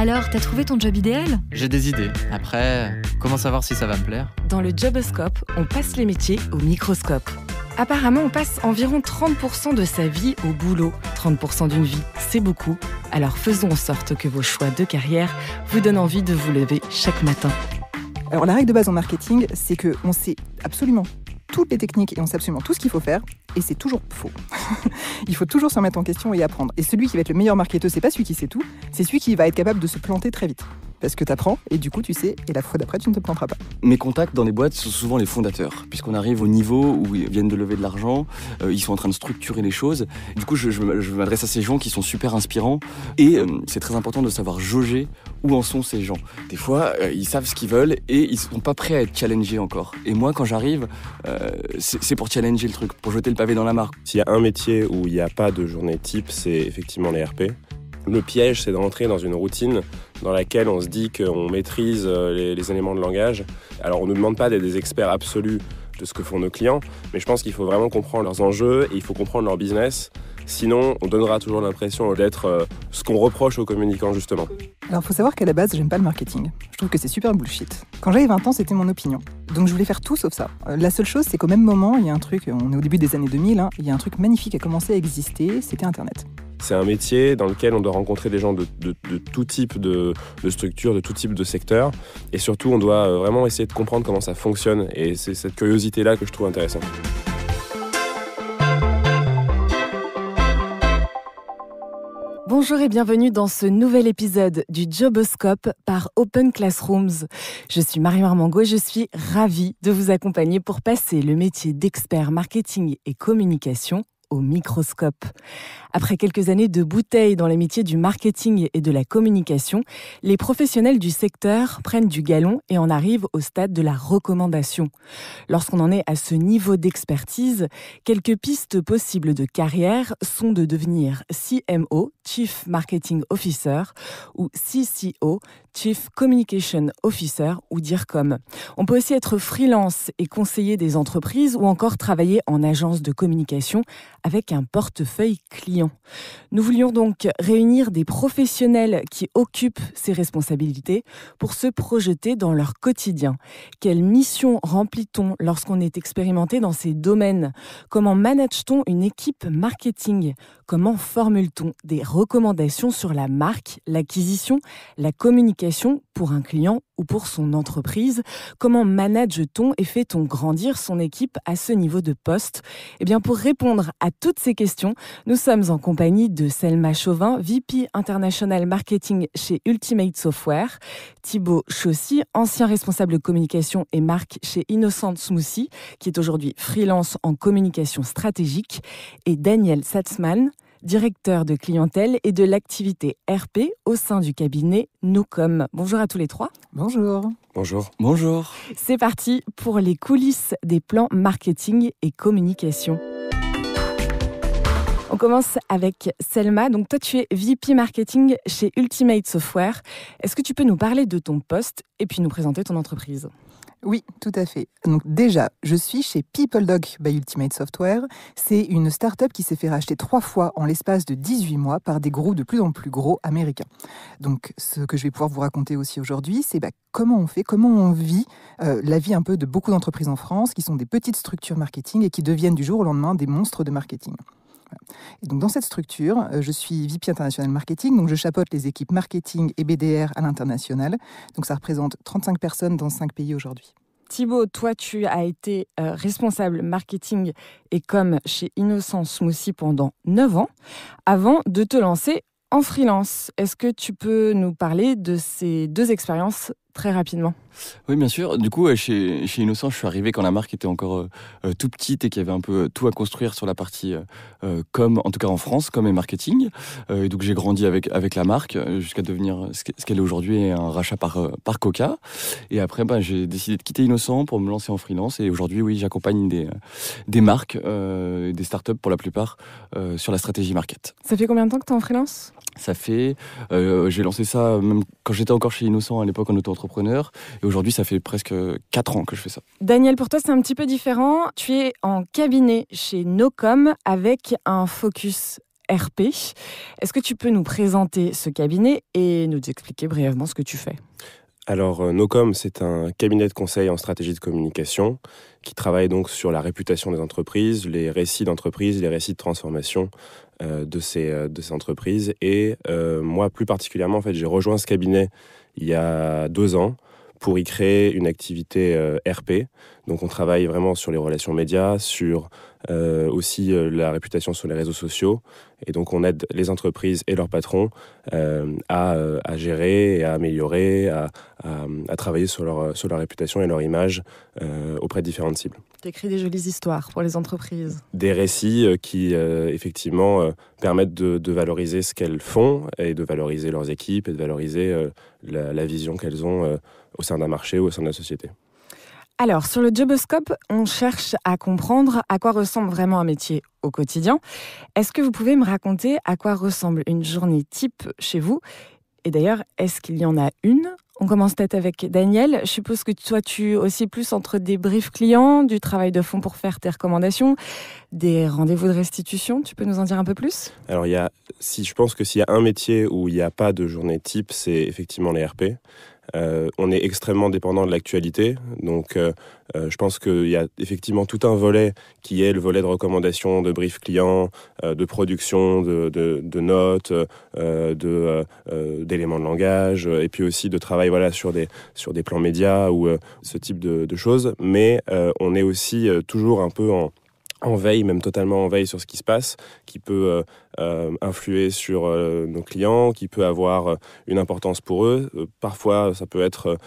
Alors, t'as trouvé ton job idéal J'ai des idées. Après, comment savoir si ça va me plaire Dans le Joboscope, on passe les métiers au microscope. Apparemment, on passe environ 30% de sa vie au boulot. 30% d'une vie, c'est beaucoup. Alors faisons en sorte que vos choix de carrière vous donnent envie de vous lever chaque matin. Alors la règle de base en marketing, c'est qu'on sait absolument toutes les techniques et on sait absolument tout ce qu'il faut faire, et c'est toujours faux. il faut toujours s'en mettre en question et apprendre. Et celui qui va être le meilleur marketeur, c'est pas celui qui sait tout, c'est celui qui va être capable de se planter très vite parce que tu apprends et du coup tu sais, et la fois d'après tu ne te prendras pas. Mes contacts dans les boîtes sont souvent les fondateurs, puisqu'on arrive au niveau où ils viennent de lever de l'argent, euh, ils sont en train de structurer les choses. Du coup, je, m'adresse à ces gens qui sont super inspirants et euh, c'est très important de savoir jauger où en sont ces gens. Des fois, euh, ils savent ce qu'ils veulent et ils sont pas prêts à être challengés encore. Et moi, quand j'arrive, c'est pour challenger le truc, pour jeter le pavé dans la mare. S'il y a un métier où il n'y a pas de journée type, c'est effectivement les RP. Le piège, c'est d'entrer dans une routine dans laquelle on se dit qu'on maîtrise euh, les, éléments de langage. Alors on ne nous demande pas d'être des experts absolus de ce que font nos clients, mais je pense qu'il faut vraiment comprendre leurs enjeux et il faut comprendre leur business. Sinon, on donnera toujours l'impression d'être euh, ce qu'on reproche aux communicants, justement. Alors, il faut savoir qu'à la base, j'aime pas le marketing. Je trouve que c'est super bullshit. Quand j'avais 20 ans, c'était mon opinion. Donc, je voulais faire tout sauf ça. Euh, la seule chose, c'est qu'au même moment, il y a un truc, on est au début des années 2000, hein, il y a un truc magnifique qui a commencé à exister, c'était Internet. C'est un métier dans lequel on doit rencontrer des gens de, tout type de, structures, de tout type de secteurs. Et surtout, on doit euh, vraiment essayer de comprendre comment ça fonctionne. Et c'est cette curiosité-là que je trouve intéressante. Bonjour et bienvenue dans ce nouvel épisode du Joboscope par Open Classrooms. Je suis Marie Marmango et je suis ravie de vous accompagner pour passer le métier d'expert marketing et communication au microscope. Après quelques années de bouteille dans les métiers du marketing et de la communication, les professionnels du secteur prennent du galon et en arrivent au stade de la recommandation. Lorsqu'on en est à ce niveau d'expertise, quelques pistes possibles de carrière sont de devenir CMO, Chief Marketing Officer, ou CCO, Chief Communication Officer ou DIRCOM. On peut aussi être freelance et conseiller des entreprises ou encore travailler en agence de communication avec un portefeuille client. Nous voulions donc réunir des professionnels qui occupent ces responsabilités pour se projeter dans leur quotidien. Quelle mission remplit-on lorsqu'on est expérimenté dans ces domaines Comment manage-t-on une équipe marketing Comment formule-t-on des recommandations sur la marque, l'acquisition, la communication pour un client ou pour son entreprise Comment manage-t-on et fait-on grandir son équipe à ce niveau de poste Eh bien, pour répondre à toutes ces questions, nous sommes en compagnie de Selma Chauvin, VP International Marketing chez Ultimate Software, Thibaut Chaussy, ancien responsable communication et marque chez Innocent Smoothie, qui est aujourd'hui freelance en communication stratégique, et Daniel Satzman, directeur de clientèle et de l'activité RP au sein du cabinet Nocom. Bonjour à tous les trois. Bonjour. Bonjour. Bonjour. C'est parti pour les coulisses des plans marketing et communication. On commence avec Selma. Donc toi, tu es VP marketing chez Ultimate Software. Est-ce que tu peux nous parler de ton poste et puis nous présenter ton entreprise oui, tout à fait. Donc déjà, je suis chez PeopleDog by Ultimate Software. C'est une start-up qui s'est fait racheter trois fois en l'espace de 18 mois par des groupes de plus en plus gros américains. Donc ce que je vais pouvoir vous raconter aussi aujourd'hui, c'est bah, comment on fait, comment on vit euh, la vie un peu de beaucoup d'entreprises en France qui sont des petites structures marketing et qui deviennent du jour au lendemain des monstres de marketing donc dans cette structure, euh, je suis VP International Marketing, donc je chapeaute les équipes marketing et BDR à l'international. Donc ça représente 35 personnes dans 5 pays aujourd'hui. Thibaut, toi, tu as été euh, responsable marketing et comme chez Innocent Smoothie pendant 9 ans, avant de te lancer en freelance. Est-ce que tu peux nous parler de ces deux expériences très rapidement. Oui, bien sûr. Du coup, chez, Innocent, je suis arrivé quand la marque était encore euh, euh, tout petite et qu'il y avait un peu euh, tout à construire sur la partie comme, en tout cas en France, comme et marketing. et donc, j'ai grandi avec, avec la marque jusqu'à devenir ce qu'elle est aujourd'hui, un rachat par, par Coca. Et après, bah, j'ai décidé de quitter Innocent pour me lancer en freelance. Et aujourd'hui, oui, j'accompagne des, des marques, des startups pour la plupart, sur la stratégie market. Ça fait combien de temps que tu es en freelance ça fait, euh, j'ai lancé ça euh, même quand j'étais encore chez Innocent à l'époque en auto-entrepreneur, et aujourd'hui ça fait presque 4 euh, ans que je fais ça. Daniel, pour toi c'est un petit peu différent. Tu es en cabinet chez Nocom avec un focus RP. Est-ce que tu peux nous présenter ce cabinet et nous expliquer brièvement ce que tu fais alors, euh, Nocom, c'est un cabinet de conseil en stratégie de communication qui travaille donc sur la réputation des entreprises, les récits d'entreprises, les récits de transformation euh, euh, de, ces, entreprises. Et moi, plus particulièrement, en fait, j'ai rejoint ce cabinet il y a deux ans pour y créer une activité RP, donc on travaille vraiment sur les relations médias, sur euh, aussi euh, la réputation sur les réseaux sociaux. Et donc on aide les entreprises et leurs patrons euh, à, gérer et à améliorer, à, travailler sur leur, réputation et leur image auprès de différentes cibles. Tu écris des jolies histoires pour les entreprises. Des récits qui effectivement permettent de, valoriser ce qu'elles font et de valoriser leurs équipes et de valoriser la, la, vision qu'elles ont au sein d'un marché ou au sein de la société. Alors, sur le Joboscope, on cherche à comprendre à quoi ressemble vraiment un métier au quotidien. Est-ce que vous pouvez me raconter à quoi ressemble une journée type chez vous Et d'ailleurs, est-ce qu'il y en a une On commence peut-être avec Daniel. Je suppose que toi, tu aussi plus entre des briefs clients, du travail de fond pour faire tes recommandations, des rendez-vous de restitution. Tu peux nous en dire un peu plus Alors, il y si je pense que s'il y a un métier où il n'y a pas de journée type, c'est effectivement les RP. Euh, on est extrêmement dépendant de l'actualité. Donc, euh, euh, je pense qu'il y a effectivement tout un volet qui est le volet de recommandation, de brief client, de production, de, notes, de, d'éléments de langage, et puis aussi de travail voilà, sur, des, sur des plans médias ou ce type de choses. Mais on est aussi toujours un peu en, en veille, même totalement en veille sur ce qui se passe, qui peut euh, euh influer sur euh, nos clients, qui peut avoir euh, une importance pour eux. parfois, ça peut être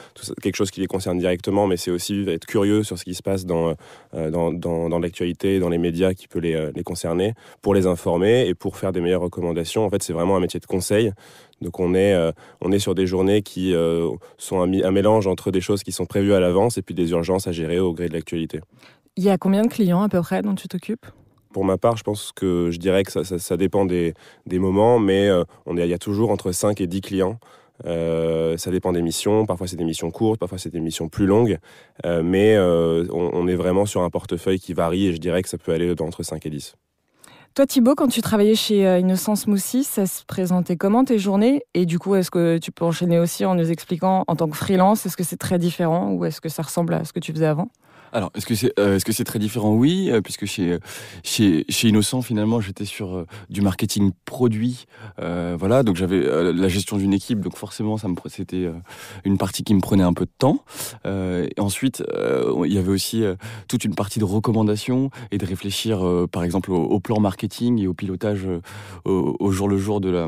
quelque chose qui les concerne directement, mais c'est aussi être curieux sur ce qui se passe dans, dans, dans, dans l'actualité, dans les médias qui peut les, les concerner, pour les informer et pour faire des meilleures recommandations. En fait, c'est vraiment un métier de conseil. Donc on est, on est sur des journées qui sont un, mélange entre des choses qui sont prévues à l'avance et puis des urgences à gérer au gré de l'actualité. Il y a combien de clients à peu près dont tu t'occupes pour ma part, je pense que je dirais que ça, dépend des, moments, mais euh, on est, il y a toujours entre 5 et 10 clients. Euh, ça dépend des missions. Parfois, c'est des missions courtes, parfois, c'est des missions plus longues. Euh, mais on, on, est vraiment sur un portefeuille qui varie et je dirais que ça peut aller entre 5 et 10. Toi, Thibaut, quand tu travaillais chez Innocence Moussi, ça se présentait comment tes journées Et du coup, est-ce que tu peux enchaîner aussi en nous expliquant en tant que freelance, est-ce que c'est très différent ou est-ce que ça ressemble à ce que tu faisais avant alors, est-ce que c'est euh, est-ce que c'est très différent Oui, euh, puisque chez chez chez Innocent finalement, j'étais sur euh, du marketing produit, voilà. Donc j'avais la gestion d'une équipe, donc forcément, ça me c'était une partie qui me prenait un peu de temps. ensuite, il y avait aussi toute une partie de recommandation et de réfléchir, par exemple, au, plan marketing et au pilotage au jour le jour de la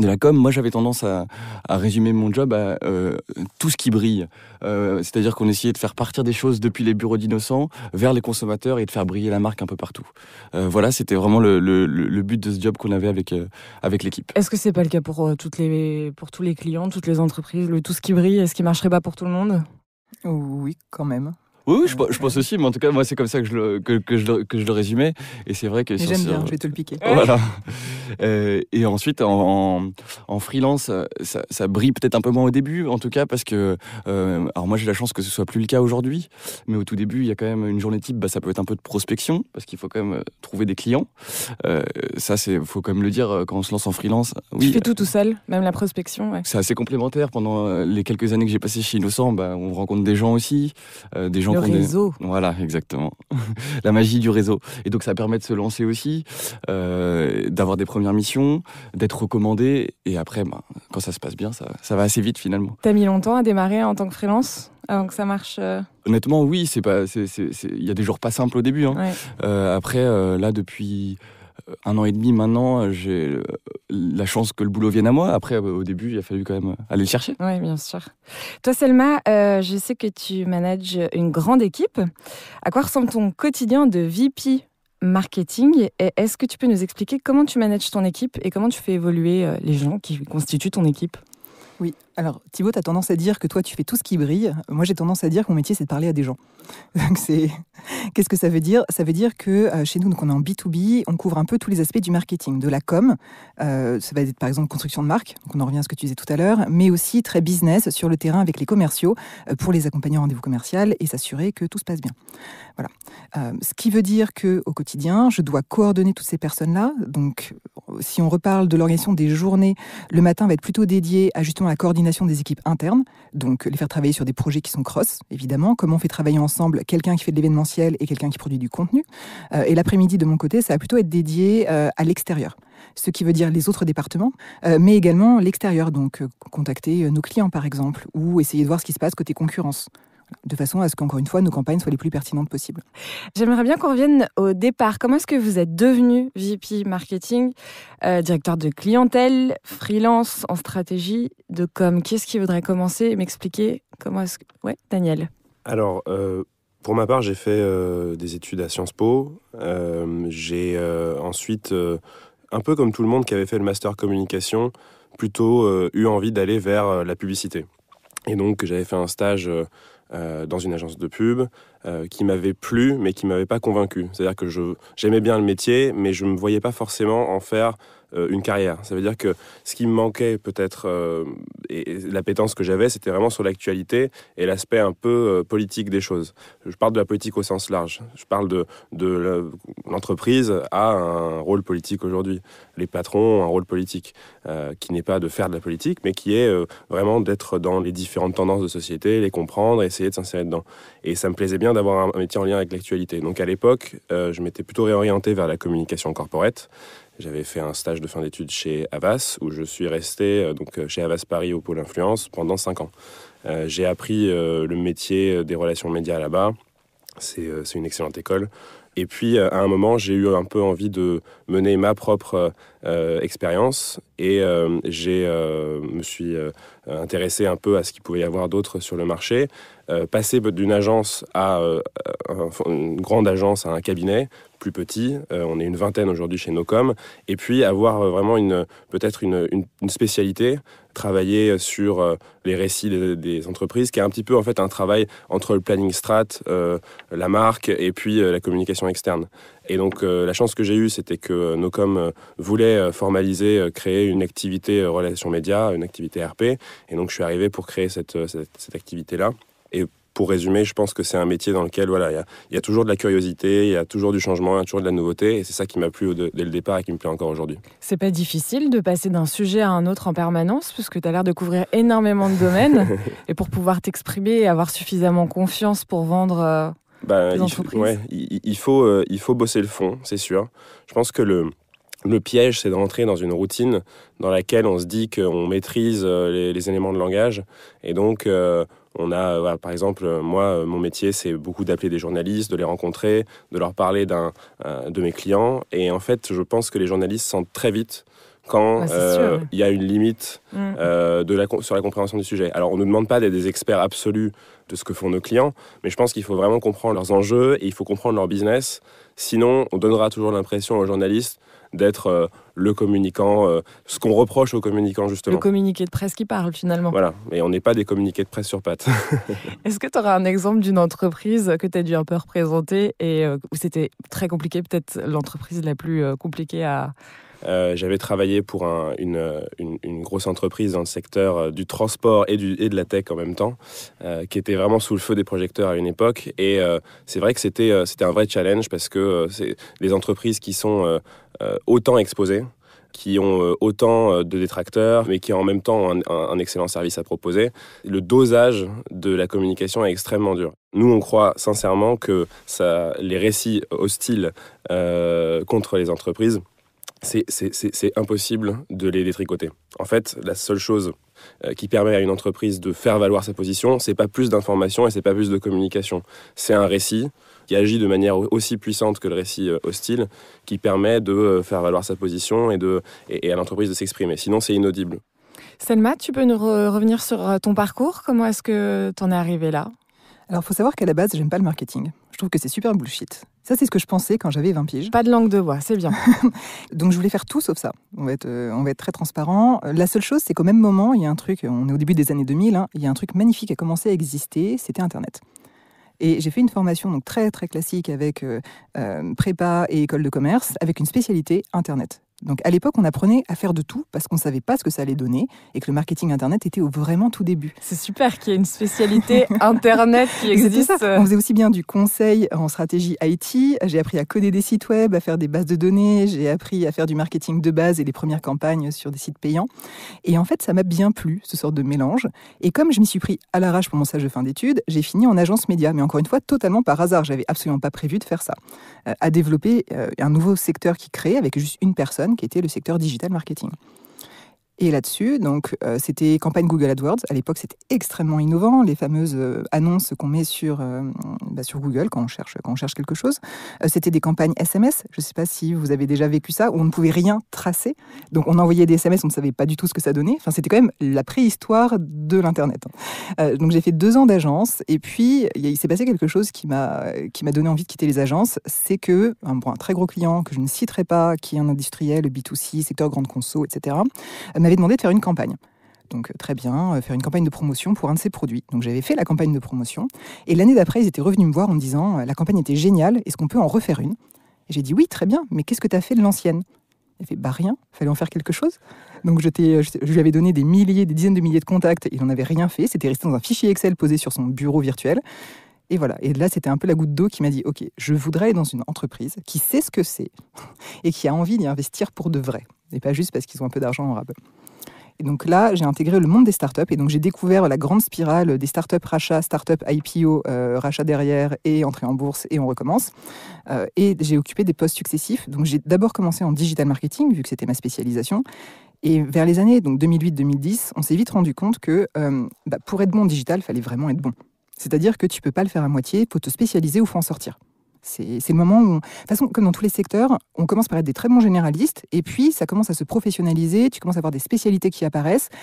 de la com, moi j'avais tendance à, résumer mon job à euh, tout ce qui brille. Euh, c'est-à-dire qu'on essayait de faire partir des choses depuis les bureaux d'innocents vers les consommateurs et de faire briller la marque un peu partout. Euh, voilà, c'était vraiment le, but de ce job qu'on avait avec, avec l'équipe. Est-ce que ce n'est pas le cas pour, toutes les, pour tous les clients, toutes les entreprises, le tout ce qui brille, est-ce qui marcherait pas pour tout le monde oui, quand même. Oui, je, pense aussi, mais en tout cas, moi, c'est comme ça que je le, que, je, que je le résumais. Et c'est vrai que. J'aime bien, je vais te le piquer. Voilà. Euh, et ensuite, en, en, freelance, ça, brille peut-être un peu moins au début, en tout cas, parce que. Euh, alors, moi, j'ai la chance que ce soit plus le cas aujourd'hui, mais au tout début, il y a quand même une journée type, bah, ça peut être un peu de prospection, parce qu'il faut quand même euh, trouver des clients. ça, c'est faut quand même le dire quand on se lance en freelance. Oui, tu fais tout tout seul, même la prospection. Ouais. C'est assez complémentaire. Pendant les quelques années que j'ai passées chez Innocent, bah, on rencontre des gens aussi, des gens le réseau. Voilà, exactement. la magie du réseau. Et donc ça permet de se lancer aussi, euh, d'avoir des premières missions, d'être recommandé. Et après, ben, quand ça se passe bien, ça, va assez vite finalement. T'as mis longtemps à démarrer en tant que freelance avant que ça marche euh Honnêtement, oui. C'est pas. Il y a des jours pas simples au début. Hein. Euh, après, là, depuis euh, un an et demi maintenant, euh, j'ai euh, la chance que le boulot vienne à moi. Après, au début, il a fallu quand même aller le chercher. Oui, bien sûr. Toi, Selma, je sais que tu manages une grande équipe. À quoi ressemble ton quotidien de VP marketing et Est-ce que tu peux nous expliquer comment tu manages ton équipe et comment tu fais évoluer les gens qui constituent ton équipe Oui, alors, Thibaut, tu as tendance à dire que toi, tu fais tout ce qui brille. Moi, j'ai tendance à dire que mon métier, c'est de parler à des gens. Qu'est-ce que ça veut dire Ça veut dire que euh, chez nous, donc, on est en B2B, on couvre un peu tous les aspects du marketing, de la com. Euh, ça va être par exemple construction de marque, donc on en revient à ce que tu disais tout à l'heure, mais aussi très business sur le terrain avec les commerciaux euh, pour les accompagner au rendez-vous commercial et s'assurer que tout se passe bien. Voilà. ce qui veut dire que au quotidien, je dois coordonner toutes ces personnes-là. Donc, si on reparle de l'organisation des journées, le matin va être plutôt dédié à justement la coordination des équipes internes, donc les faire travailler sur des projets qui sont cross, évidemment, comment on fait travailler ensemble quelqu'un qui fait de l'événementiel et quelqu'un qui produit du contenu. Euh, et l'après-midi, de mon côté, ça va plutôt être dédié euh, à l'extérieur ce qui veut dire les autres départements, euh, mais également l'extérieur, donc contacter nos clients par exemple, ou essayer de voir ce qui se passe côté concurrence de façon à ce qu'encore une fois, nos campagnes soient les plus pertinentes possibles. J'aimerais bien qu'on revienne au départ. Comment est-ce que vous êtes devenu VP Marketing, euh, directeur de clientèle, freelance en stratégie de com quest ce qui voudrait commencer m'expliquer comment est-ce que... Ouais, Daniel. Alors, euh, pour ma part, j'ai fait euh, des études à Sciences Po. j'ai ensuite, un peu comme tout le monde qui avait fait le master communication, plutôt eu envie d'aller vers la publicité. Et donc, j'avais fait un stage euh, dans une agence de pub euh, qui m'avait plu mais qui m'avait pas convaincu. C'est-à-dire que j'aimais bien le métier mais je ne me voyais pas forcément en faire euh, une carrière. Ça veut dire que ce qui me manquait peut-être, euh, et, l'appétence que j'avais, c'était vraiment sur l'actualité et l'aspect un peu euh, politique des choses. Je parle de la politique au sens large. Je parle de, de l'entreprise a un rôle politique aujourd'hui. Les patrons ont un rôle politique qui n'est pas de faire de la politique, mais qui est vraiment d'être dans les différentes tendances de société, les comprendre, essayer de s'insérer dedans. Et ça me plaisait bien d'avoir un, un métier en lien avec l'actualité. Donc à l'époque, je m'étais plutôt réorienté vers la communication corporate j'avais fait un stage de fin d'études chez Avas, où je suis resté euh, donc euh, chez Avas Paris au pôle influence pendant cinq ans. Euh, j'ai appris le métier des relations médias là-bas. C'est une excellente école. Et puis, à un moment, j'ai eu un peu envie de mener ma propre euh, expérience et euh, j'ai euh, me suis intéressé un peu à ce qu'il pouvait y avoir d'autre sur le marché. passer d'une agence à une grande agence à un cabinet plus petit, on est une vingtaine aujourd'hui chez Nocom, et puis avoir vraiment une peut-être une, une, spécialité travailler sur les récits des, entreprises, qui est un petit peu en fait un travail entre le planning strat, la marque et puis la communication externe. Et donc euh, la chance que j'ai eue, c'était que euh, Nocom euh, voulait formaliser, créer une activité relations médias, une activité RP. Et donc je suis arrivé pour créer cette, cette, activité-là. Et pour résumer, je pense que c'est un métier dans lequel voilà, il y a, toujours de la curiosité, il y a toujours du changement, il y a toujours de la nouveauté, et c'est ça qui m'a plu dès le départ et qui me plaît encore aujourd'hui. C'est pas difficile de passer d'un sujet à un autre en permanence, puisque tu as l'air de couvrir énormément de domaines, et pour pouvoir t'exprimer et avoir suffisamment confiance pour vendre bah, il, faut, ouais, il, faut, il faut bosser le fond, c'est sûr. Je pense que le, le piège, c'est de rentrer dans une routine dans laquelle on se dit qu'on maîtrise euh, les, éléments de langage. Et donc, euh, on a, euh, par exemple, moi, mon métier, c'est beaucoup d'appeler des journalistes, de les rencontrer, de leur parler d'un de mes clients. Et en fait, je pense que les journalistes sentent très vite quand ah, il y a une limite mmh. de la, sur la compréhension du sujet. Alors, on ne nous demande pas d'être des experts absolus ce que font nos clients, mais je pense qu'il faut vraiment comprendre leurs enjeux et il faut comprendre leur business. Sinon, on donnera toujours l'impression aux journalistes d'être euh, le communicant, euh, ce qu'on reproche aux communicants justement. Le communiqué de presse qui parle finalement. Voilà, mais on n'est pas des communiqués de presse sur pattes. Est-ce que tu auras un exemple d'une entreprise que tu as dû un peu représenter et euh, où c'était très compliqué, peut-être l'entreprise la plus compliquée à, euh, j'avais travaillé pour une, grosse entreprise dans le secteur euh, du transport et, et de la tech en même temps, euh, qui était vraiment sous le feu des projecteurs à une époque. Et c'est vrai que c'était, un vrai challenge parce que c'est les entreprises qui sont autant exposées, qui ont autant de détracteurs, mais qui ont en même temps un, un, excellent service à proposer. Le dosage de la communication est extrêmement dur. Nous, on croit sincèrement que les récits hostiles contre les entreprises c'est impossible de les détricoter. En fait, la seule chose euh, qui permet à une entreprise de faire valoir sa position, c'est pas plus d'informations et c'est pas plus de communication. C'est un récit qui agit de manière aussi puissante que le récit euh, hostile, qui permet de euh, faire valoir sa position et, à l'entreprise de s'exprimer. Sinon, c'est inaudible. Selma, tu peux nous revenir sur ton parcours Comment est-ce que tu en es arrivé là alors, faut savoir qu'à la base, j'aime pas le marketing. Je trouve que c'est super bullshit. Ça, c'est ce que je pensais quand j'avais 20 piges. Pas de langue de voix, c'est bien. Donc, je voulais faire tout sauf ça. On va être, euh, on va être très transparent. Euh, la seule chose, c'est qu'au même moment, il y a un truc, on est au début des années 2000, hein, il y a un truc magnifique qui a commencé à exister, c'était Internet. Et j'ai fait une formation donc très très classique avec euh, prépa et école de commerce, avec une spécialité Internet. Donc à l'époque, on apprenait à faire de tout parce qu'on ne savait pas ce que ça allait donner et que le marketing Internet était au vraiment tout début. C'est super qu'il y ait une spécialité Internet qui existe. On faisait aussi bien du conseil en stratégie IT. J'ai appris à coder des sites web, à faire des bases de données. J'ai appris à faire du marketing de base et les premières campagnes sur des sites payants. Et en fait, ça m'a bien plu, ce sort de mélange. Et comme je m'y suis pris à l'arrache pour mon stage de fin d'études, j'ai fini en agence média. Mais encore une fois, totalement par hasard. J'avais absolument pas prévu de faire ça. Euh, à développer euh, un nouveau secteur qui crée avec juste une personne qui était le secteur digital marketing. Et là-dessus, donc, euh, c'était campagne Google AdWords. À l'époque, c'était extrêmement innovant, les fameuses euh, annonces qu'on met sur, euh, bah, sur Google quand on cherche, quand on cherche quelque chose. c'était des campagnes SMS. Je ne sais pas si vous avez déjà vécu ça, où on ne pouvait rien tracer. Donc, on envoyait des SMS, on ne savait pas du tout ce que ça donnait. Enfin, c'était quand même la préhistoire de l'Internet. Hein. donc, j'ai fait deux ans d'agence. Et puis, il s'est passé quelque chose qui m'a donné envie de quitter les agences. C'est que, un très gros client que je ne citerai pas, qui est un industriel, B2C, secteur grande conso, etc., m'avait demandé de faire une campagne. Donc euh, très bien, euh, faire une campagne de promotion pour un de ses produits. Donc j'avais fait la campagne de promotion. Et l'année d'après, ils étaient revenus me voir en me disant euh, La campagne était géniale, est-ce qu'on peut en refaire une Et j'ai dit Oui, très bien, mais qu'est-ce que tu as fait de l'ancienne Il fait Bah rien, fallait en faire quelque chose. Donc je, je lui avais donné des milliers, des dizaines de milliers de contacts, il n'en avait rien fait, c'était resté dans un fichier Excel posé sur son bureau virtuel. Et voilà. Et là, c'était un peu la goutte d'eau qui m'a dit Ok, je voudrais aller dans une entreprise qui sait ce que c'est et qui a envie d'y investir pour de vrai et pas juste parce qu'ils ont un peu d'argent en rab. Et donc là, j'ai intégré le monde des startups et donc j'ai découvert la grande spirale des startups rachats, startups IPO, euh, rachat derrière et entrée en bourse et on recommence. Euh, et j'ai occupé des postes successifs. Donc j'ai d'abord commencé en digital marketing vu que c'était ma spécialisation. Et vers les années donc 2008-2010, on s'est vite rendu compte que euh, bah, pour être bon digital, il fallait vraiment être bon. C'est-à-dire que tu peux pas le faire à moitié, il faut te spécialiser ou faut en sortir. C'est le moment où, façon, comme dans tous les secteurs, on commence par être des très bons généralistes, et puis ça commence à se professionnaliser, tu commences à avoir des spécialités qui apparaissent, et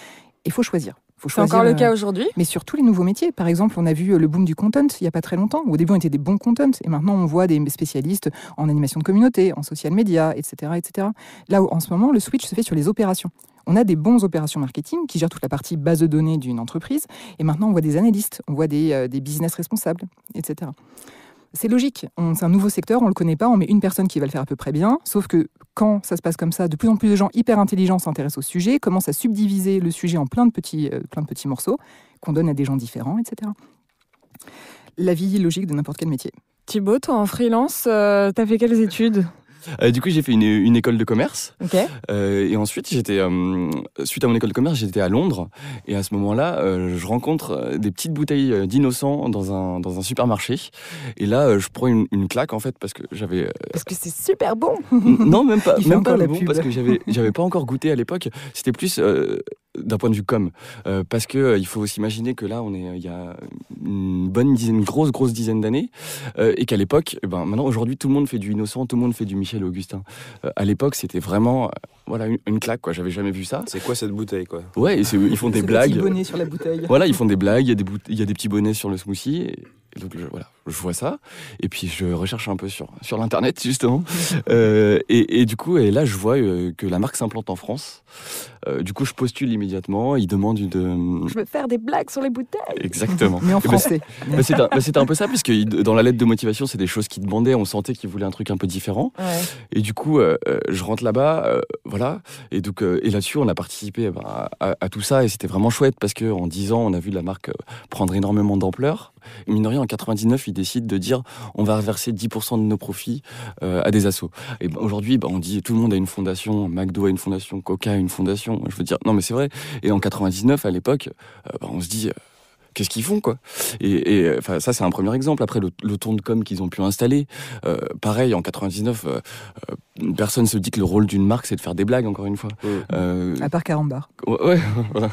il faut choisir. C'est encore le euh, cas aujourd'hui. Mais sur tous les nouveaux métiers. Par exemple, on a vu euh, le boom du content il n'y a pas très longtemps. Au début, on était des bons content. Et maintenant, on voit des spécialistes en animation de communauté, en social media, etc. etc. Là où, en ce moment, le switch se fait sur les opérations. On a des bons opérations marketing qui gèrent toute la partie base de données d'une entreprise. Et maintenant, on voit des analystes, on voit des, euh, des business responsables, etc c'est logique. C'est un nouveau secteur, on ne le connaît pas, on met une personne qui va le faire à peu près bien. Sauf que quand ça se passe comme ça, de plus en plus de gens hyper intelligents s'intéressent au sujet, commencent à subdiviser le sujet en plein de petits, euh, plein de petits morceaux qu'on donne à des gens différents, etc. La vie logique de n'importe quel métier. Thibaut, toi en freelance, tu euh, t'as fait quelles études euh, du coup, j'ai fait une, école de commerce. Euh, et ensuite, j'étais euh, suite à mon école de commerce, j'étais à Londres. Et à ce moment-là, je rencontre des petites bouteilles d'innocents dans un, dans un supermarché. Et là, je prends une, claque en fait parce que j'avais. Parce que c'est super bon. non, même pas. même pas bon parce que j'avais j'avais pas encore goûté à l'époque. C'était plus d'un point de vue com. Euh, parce que euh, il faut s'imaginer que là, on est, euh, il y a une bonne dizaine, grosse, grosse dizaine d'années, et qu'à l'époque, eh ben, maintenant, aujourd'hui, tout le monde fait du Innocent, tout le monde fait du Michel Augustin. à l'époque, c'était vraiment, voilà, une, claque, quoi. J'avais jamais vu ça. C'est quoi cette bouteille, quoi Ouais, ils font des blagues. Des petits bonnets sur la bouteille. Voilà, ils font des blagues. y, des, il y a des petits bonnets sur le smoothie donc je, voilà, je vois ça, et puis je recherche un peu sur, sur l'internet justement, euh, et, et, du coup, et là je vois euh, que la marque s'implante en France. Euh, du coup, je postule immédiatement, ils demandent une. Je veux faire des blagues sur les bouteilles. Exactement. Mais en eh ben, français. C'était ben, ben, un, peu ça, puisque dans la lettre de motivation, c'est des choses qu'ils demandaient, on sentait qu'ils voulaient un truc un peu différent. Et du coup, je rentre là-bas, voilà, et donc et là-dessus, on a participé eh à, à, tout ça, et c'était vraiment chouette parce qu'en 10 ans, on a vu la marque prendre énormément d'ampleur mine en 99, ils décident de dire on va reverser 10% de nos profits euh, à des assos. Et ben, aujourd'hui, ben, on dit tout le monde a une fondation, McDo a une fondation, Coca a une fondation. Je veux dire, non, mais c'est vrai. Et en 99, à l'époque, euh, ben, on se dit euh, qu'est-ce qu'ils font quoi Et, euh, ça c'est un premier exemple. Après le, ton de com qu'ils ont pu installer, euh, pareil en 99, personne euh, personne se dit que le rôle d'une marque c'est de faire des blagues encore une fois. À part Carambar. Ouais, voilà.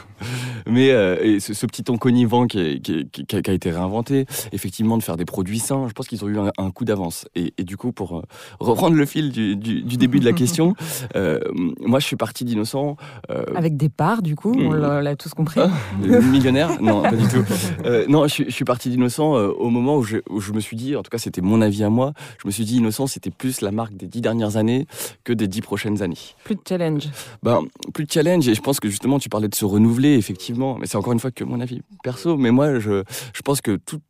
Mais ce, petit ton connivant qui, qui, a été réinventé, effectivement de faire des produits sains, je pense qu'ils ont eu un, coup d'avance. Et, du coup pour reprendre le fil du, du début de la question, moi je suis parti d'innocent. Avec des parts du coup, on mm. l'a tous compris. millionnaire Non, pas du tout. Euh, non, je, suis parti d'Innocent euh, au moment où je, me suis dit, en tout cas c'était mon avis à moi, je me suis dit Innocent c'était plus la marque des dix dernières années que des dix prochaines années. Plus de challenge. Ben, plus de challenge et je pense que justement tu parlais de se renouveler effectivement, mais c'est encore une fois que mon avis perso, mais moi je pense que tout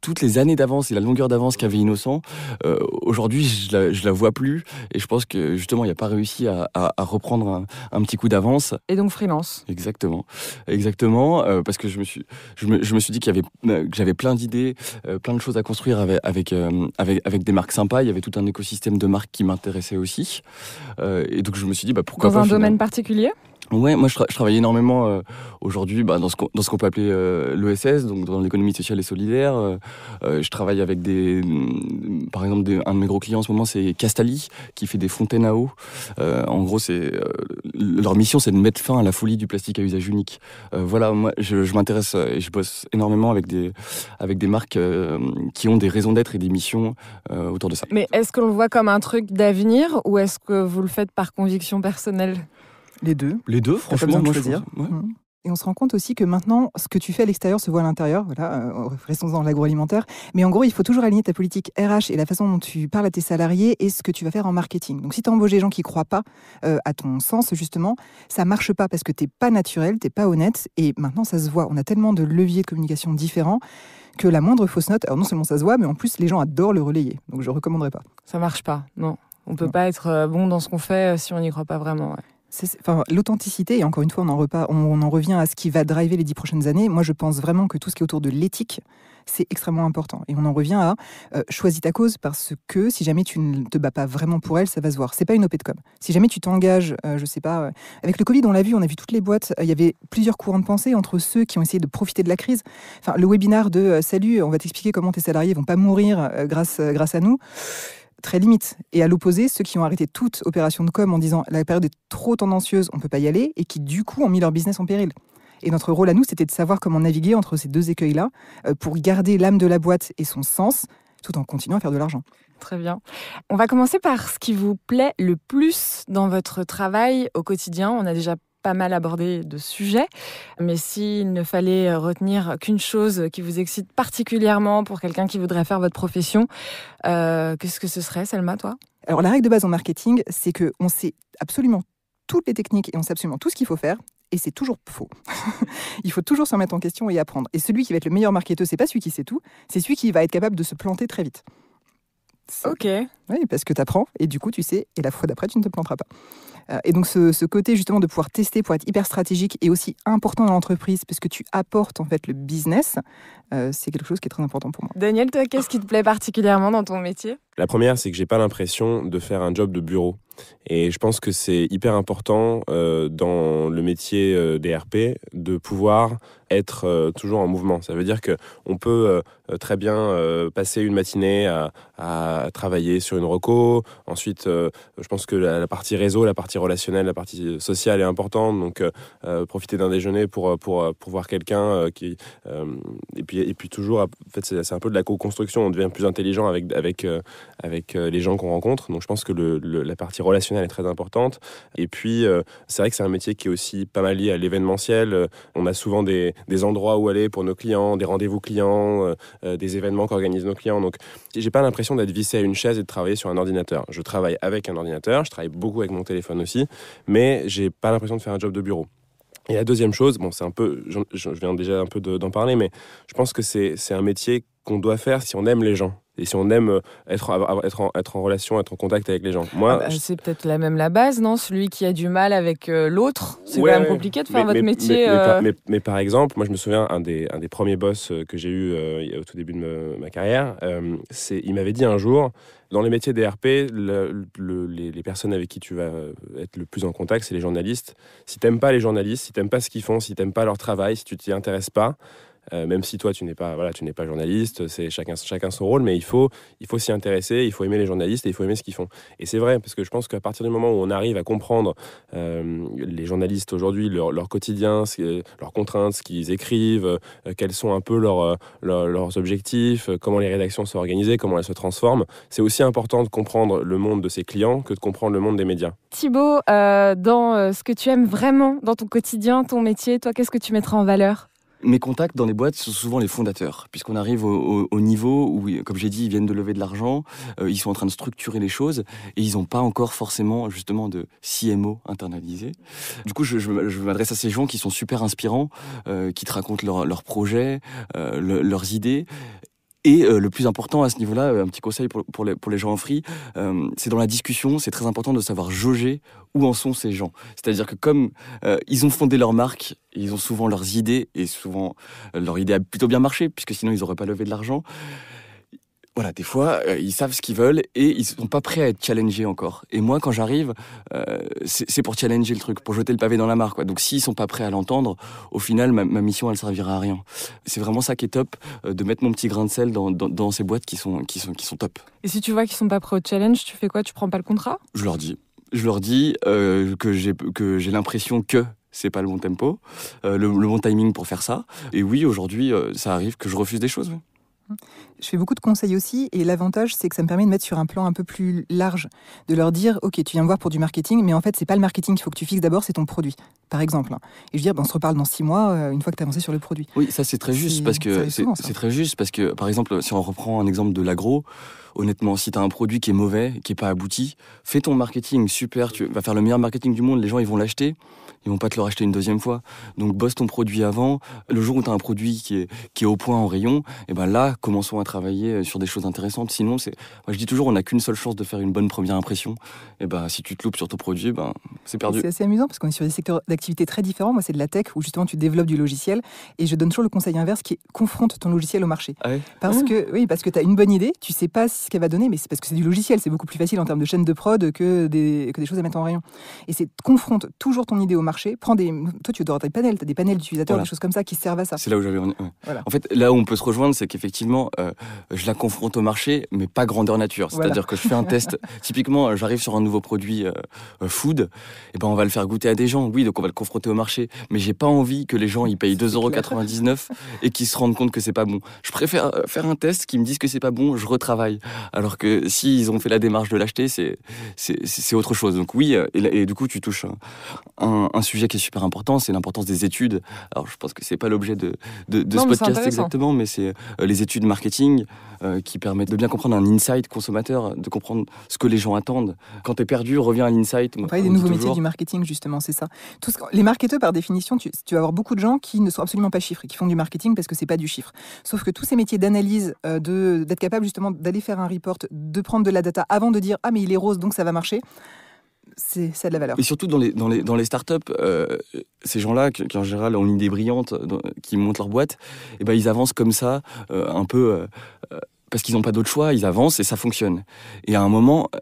toutes les années d'avance et la longueur d'avance qu'avait Innocent, euh, aujourd'hui, je la, la vois plus. Et je pense que justement, il a pas réussi à, reprendre un, petit coup d'avance. Et donc freelance. Exactement, exactement, euh, parce que je me suis, je me, suis dit qu'il y avait, euh, que j'avais plein d'idées, plein de choses à construire avec avec, des marques sympas. Il y avait tout un écosystème de marques qui m'intéressait aussi. et donc je me suis dit, bah, pourquoi pas. Dans un domaine particulier. Ouais, moi je, travaille énormément euh, aujourd'hui bah, dans ce qu'on peut appeler euh, l'ESS, donc dans l'économie sociale et solidaire. Euh, je travaille avec des, mm, par exemple, un de mes gros clients en ce moment, c'est Castali, qui fait des fontaines à eau. en gros, c'est leur mission, c'est de mettre fin à la folie du plastique à usage unique. voilà, moi je, je m'intéresse et je bosse énormément avec des avec des marques qui ont des raisons d'être et des missions autour de ça. Mais est-ce qu'on le voit comme un truc d'avenir ou est-ce que vous le faites par conviction personnelle les deux. Les deux, franchement, Je pense, dire. Mm. Et on se rend compte aussi que maintenant, ce que tu fais à l'extérieur se voit à l'intérieur. Voilà, euh, restons dans l'agroalimentaire. Mais en gros, il faut toujours aligner ta politique RH et la façon dont tu parles à tes salariés et ce que tu vas faire en marketing. Donc, si tu embauches des gens qui ne croient pas euh, à ton sens, justement, ça marche pas parce que tu n'es pas naturel, tu n'es pas honnête. Et maintenant, ça se voit. On a tellement de leviers de communication différents que la moindre fausse note, alors non seulement ça se voit, mais en plus, les gens adorent le relayer. Donc, je ne recommanderais pas. Ça ne marche pas, non. On ne peut pas être euh, bon dans ce qu'on fait si on n'y croit pas vraiment. L'authenticité, et encore une fois, on en, on, revient à ce qui va driver les dix prochaines années. Moi, je pense vraiment que tout ce qui est autour de l'éthique, c'est extrêmement important. Et on en revient à euh, choisis ta cause parce que si jamais tu ne te bats pas vraiment pour elle, ça va se voir. C'est pas une opé de com. Si jamais tu t'engages, euh, je sais pas, euh, avec le Covid, on l'a vu, on a vu toutes les boîtes, il y avait plusieurs courants de pensée entre ceux qui ont essayé de profiter de la crise. Enfin, le webinaire de salut, on va t'expliquer comment tes salariés vont pas mourir grâce, grâce à nous très limite. Et à l'opposé, ceux qui ont arrêté toute opération de com en disant la période est trop tendancieuse, on ne peut pas y aller, et qui du coup ont mis leur business en péril. Et notre rôle à nous, c'était de savoir comment naviguer entre ces deux écueils-là euh, pour garder l'âme de la boîte et son sens tout en continuant à faire de l'argent. Très bien. On va commencer par ce qui vous plaît le plus dans votre travail au quotidien. On a déjà pas mal abordé de sujets, mais s'il ne fallait euh, retenir qu'une chose qui vous excite particulièrement pour quelqu'un qui voudrait faire votre profession, euh, qu'est-ce que ce serait, Selma, toi Alors la règle de base en marketing, c'est que on sait absolument toutes les techniques et on sait absolument tout ce qu'il faut faire, et c'est toujours faux. il faut toujours s'en mettre en question et apprendre. Et celui qui va être le meilleur marketeur, c'est pas celui qui sait tout, c'est celui qui va être capable de se planter très vite. Ok. Oui, parce que tu apprends et du coup tu sais, et la fois d'après tu ne te planteras pas. Euh, et donc ce, côté justement de pouvoir tester pour être hyper stratégique est aussi important dans l'entreprise parce que tu apportes en fait le business. Euh, c'est quelque chose qui est très important pour moi. Daniel, toi, qu'est-ce qui te plaît particulièrement dans ton métier La première, c'est que j'ai pas l'impression de faire un job de bureau. Et je pense que c'est hyper important euh, dans le métier euh, des RP de pouvoir être euh, toujours en mouvement. Ça veut dire que on peut très bien passer une matinée à, travailler sur une reco. Ensuite, je pense que la, partie réseau, la partie relationnelle, la partie sociale est importante. Donc, profiter d'un déjeuner pour, pour, pour voir quelqu'un qui et puis et puis toujours. En fait, c'est un peu de la co-construction. On devient plus intelligent avec avec avec les gens qu'on rencontre. Donc, je pense que la partie relationnelle est très importante. Et puis, euh, c'est vrai que c'est un métier qui est aussi pas mal lié à l'événementiel. On a souvent des, endroits où aller pour nos clients, des rendez-vous clients, euh, euh, des événements qu'organisent nos clients. Donc, j'ai pas l'impression d'être vissé à une chaise et de travailler sur un ordinateur. Je travaille avec un ordinateur, je travaille beaucoup avec mon téléphone aussi, mais j'ai pas l'impression de faire un job de bureau. Et la deuxième chose, bon, c'est un peu, je, viens déjà un peu d'en parler, mais je pense que c'est un métier qu'on doit faire si on aime les gens et si on aime euh, être, être, en, être en relation, être en contact avec les gens. Moi, ah bah, c'est peut-être la même la base, non Celui qui a du mal avec euh, l'autre, c'est quand même compliqué de faire votre métier. Euh. Mais, par, exemple, moi je me souviens, un des, un des premiers boss que j'ai eu au tout début de ma, carrière, c'est il m'avait dit un jour, dans les métiers DRP, les, les, personnes avec qui tu vas être le plus en contact, c'est les journalistes. Si tu n'aimes pas les journalistes, si tu n'aimes pas ce qu'ils font, si tu n'aimes pas leur travail, si tu t'y intéresses pas, euh, même si toi tu n'es pas journaliste, c'est chacun son rôle, mais il faut s'y intéresser, il faut aimer les journalistes et il faut aimer ce qu'ils font. Et c'est vrai parce que je pense qu'à partir du moment où on arrive à comprendre euh, les journalistes aujourd'hui leur, leur, quotidien, leurs contraintes, ce qu'ils écrivent, euh, quels sont un peu leurs, leurs objectifs, comment les rédactions sont organisées, comment elles se transforment, c'est aussi important de comprendre le monde de ses clients que de comprendre le monde des médias. Thibaut, dans ce que tu aimes vraiment dans ton quotidien, ton métier, toi qu'est-ce que tu mettras en valeur mes contacts dans les boîtes sont souvent les fondateurs, puisqu'on arrive au, niveau où, comme j'ai dit, ils viennent de lever de l'argent, euh, ils sont en train de structurer les choses et ils n'ont pas encore forcément justement de CMO internalisé. Du coup, je, m'adresse à ces gens qui sont super inspirants, euh, qui te racontent leurs projets, euh, leurs idées et euh, le plus important à ce niveau-là, euh, un petit conseil pour, les, gens en free, euh, c'est dans la discussion, c'est très important de savoir jauger où en sont ces gens. C'est-à-dire que comme ils ont fondé leur marque, ils ont souvent leurs idées, et souvent leur idée a plutôt bien marché, puisque sinon ils n'auraient pas levé de l'argent voilà, des fois, euh, ils savent ce qu'ils veulent et ils sont pas prêts à être challengés encore. Et moi, quand j'arrive, euh, c'est pour challenger le truc, pour jeter le pavé dans la mare. Quoi. Donc, s'ils sont pas prêts à l'entendre, au final, ma, mission, elle servira à rien. C'est vraiment ça qui est top, euh, de mettre mon petit grain de sel dans, ces boîtes qui sont, qui, sont, qui sont top. Et si tu vois qu'ils sont pas prêts au challenge, tu fais quoi Tu prends pas le contrat Je leur dis. Je leur dis que j'ai l'impression que c'est pas le bon tempo, le, bon timing pour faire ça. Et oui, aujourd'hui, ça arrive que je refuse des choses. Je fais beaucoup de conseils aussi, et l'avantage, c'est que ça me permet de mettre sur un plan un peu plus large, de leur dire, ok, tu viens me voir pour du marketing, mais en fait, c'est pas le marketing qu'il faut que tu fixes d'abord, c'est ton produit, par exemple. Et je veux dire, ben, on se reparle dans six mois, euh, une fois que tu as avancé sur le produit. Oui, ça c'est très juste parce que c'est très juste parce que, par exemple, si on reprend un exemple de l'agro, honnêtement, si tu as un produit qui est mauvais, qui est pas abouti, fais ton marketing super, tu vas faire le meilleur marketing du monde, les gens ils vont l'acheter ils vont pas te le racheter une deuxième fois. Donc bosse ton produit avant. Le jour où tu as un produit qui est, qui est au point en rayon, et eh ben là, commençons à travailler euh, sur des choses intéressantes. Sinon, c'est, moi, je dis toujours, on n'a qu'une seule chance de faire une bonne première impression. Et eh ben si tu te loupes sur ton produit, ben c'est perdu. C'est assez amusant parce qu'on est sur des secteurs d'activité très différents. Moi, c'est de la tech où justement tu développes du logiciel et je donne toujours le conseil inverse qui est confronte ton logiciel au marché. Ah parce ah que oui, parce que tu as une bonne idée, tu sais pas ce qu'elle va donner, mais c'est parce que c'est du logiciel, c'est beaucoup plus facile en termes de chaîne de prod que des, que des choses à mettre en rayon. Et c'est confronte toujours ton idée au marché marché, prends des. Toi, tu dois des panels, tu des panels d'utilisateurs, des choses comme ça qui servent à ça. C'est là où j'avais. En fait, là où on peut se rejoindre, c'est qu'effectivement, euh, je la confronte au marché, mais pas grandeur nature. C'est-à-dire que je fais un test. Typiquement, euh, j'arrive sur un nouveau produit euh, food, et ben on va le faire goûter à des gens, oui, donc on va le confronter au marché, mais j'ai pas envie que les gens ils payent 2,99€ et qu'ils se rendent compte que c'est pas bon. Je préfère faire un test qui me disent que c'est pas bon, je retravaille. Alors que s'ils ont fait la démarche de l'acheter, c'est autre chose. Donc oui, et, du coup, tu touches un un sujet qui est super important, c'est l'importance des études. Alors, je pense que c'est pas l'objet de, ce podcast exactement, mais c'est euh, les études marketing euh, qui permettent de bien comprendre un insight consommateur, de comprendre ce que les gens attendent. Quand tu es perdu, reviens à l'insight. On parle des nouveaux métiers du marketing, justement, c'est ça. les marketeurs, par définition, tu, vas avoir beaucoup de gens qui ne sont absolument pas chiffres qui font du marketing parce que ce n'est pas du chiffre. Sauf que tous ces métiers d'analyse, euh, d'être capable justement d'aller faire un report, de prendre de la data avant de dire Ah, mais il est rose, donc ça va marcher c'est ça de la valeur. Et surtout dans les, dans les, startups, euh, ces gens-là, qui, en général ont une idée brillante, qui montent leur boîte, et eh ben, ils avancent comme ça, euh, un peu. Euh, parce qu'ils n'ont pas d'autre choix, ils avancent et ça fonctionne. Et à un moment, et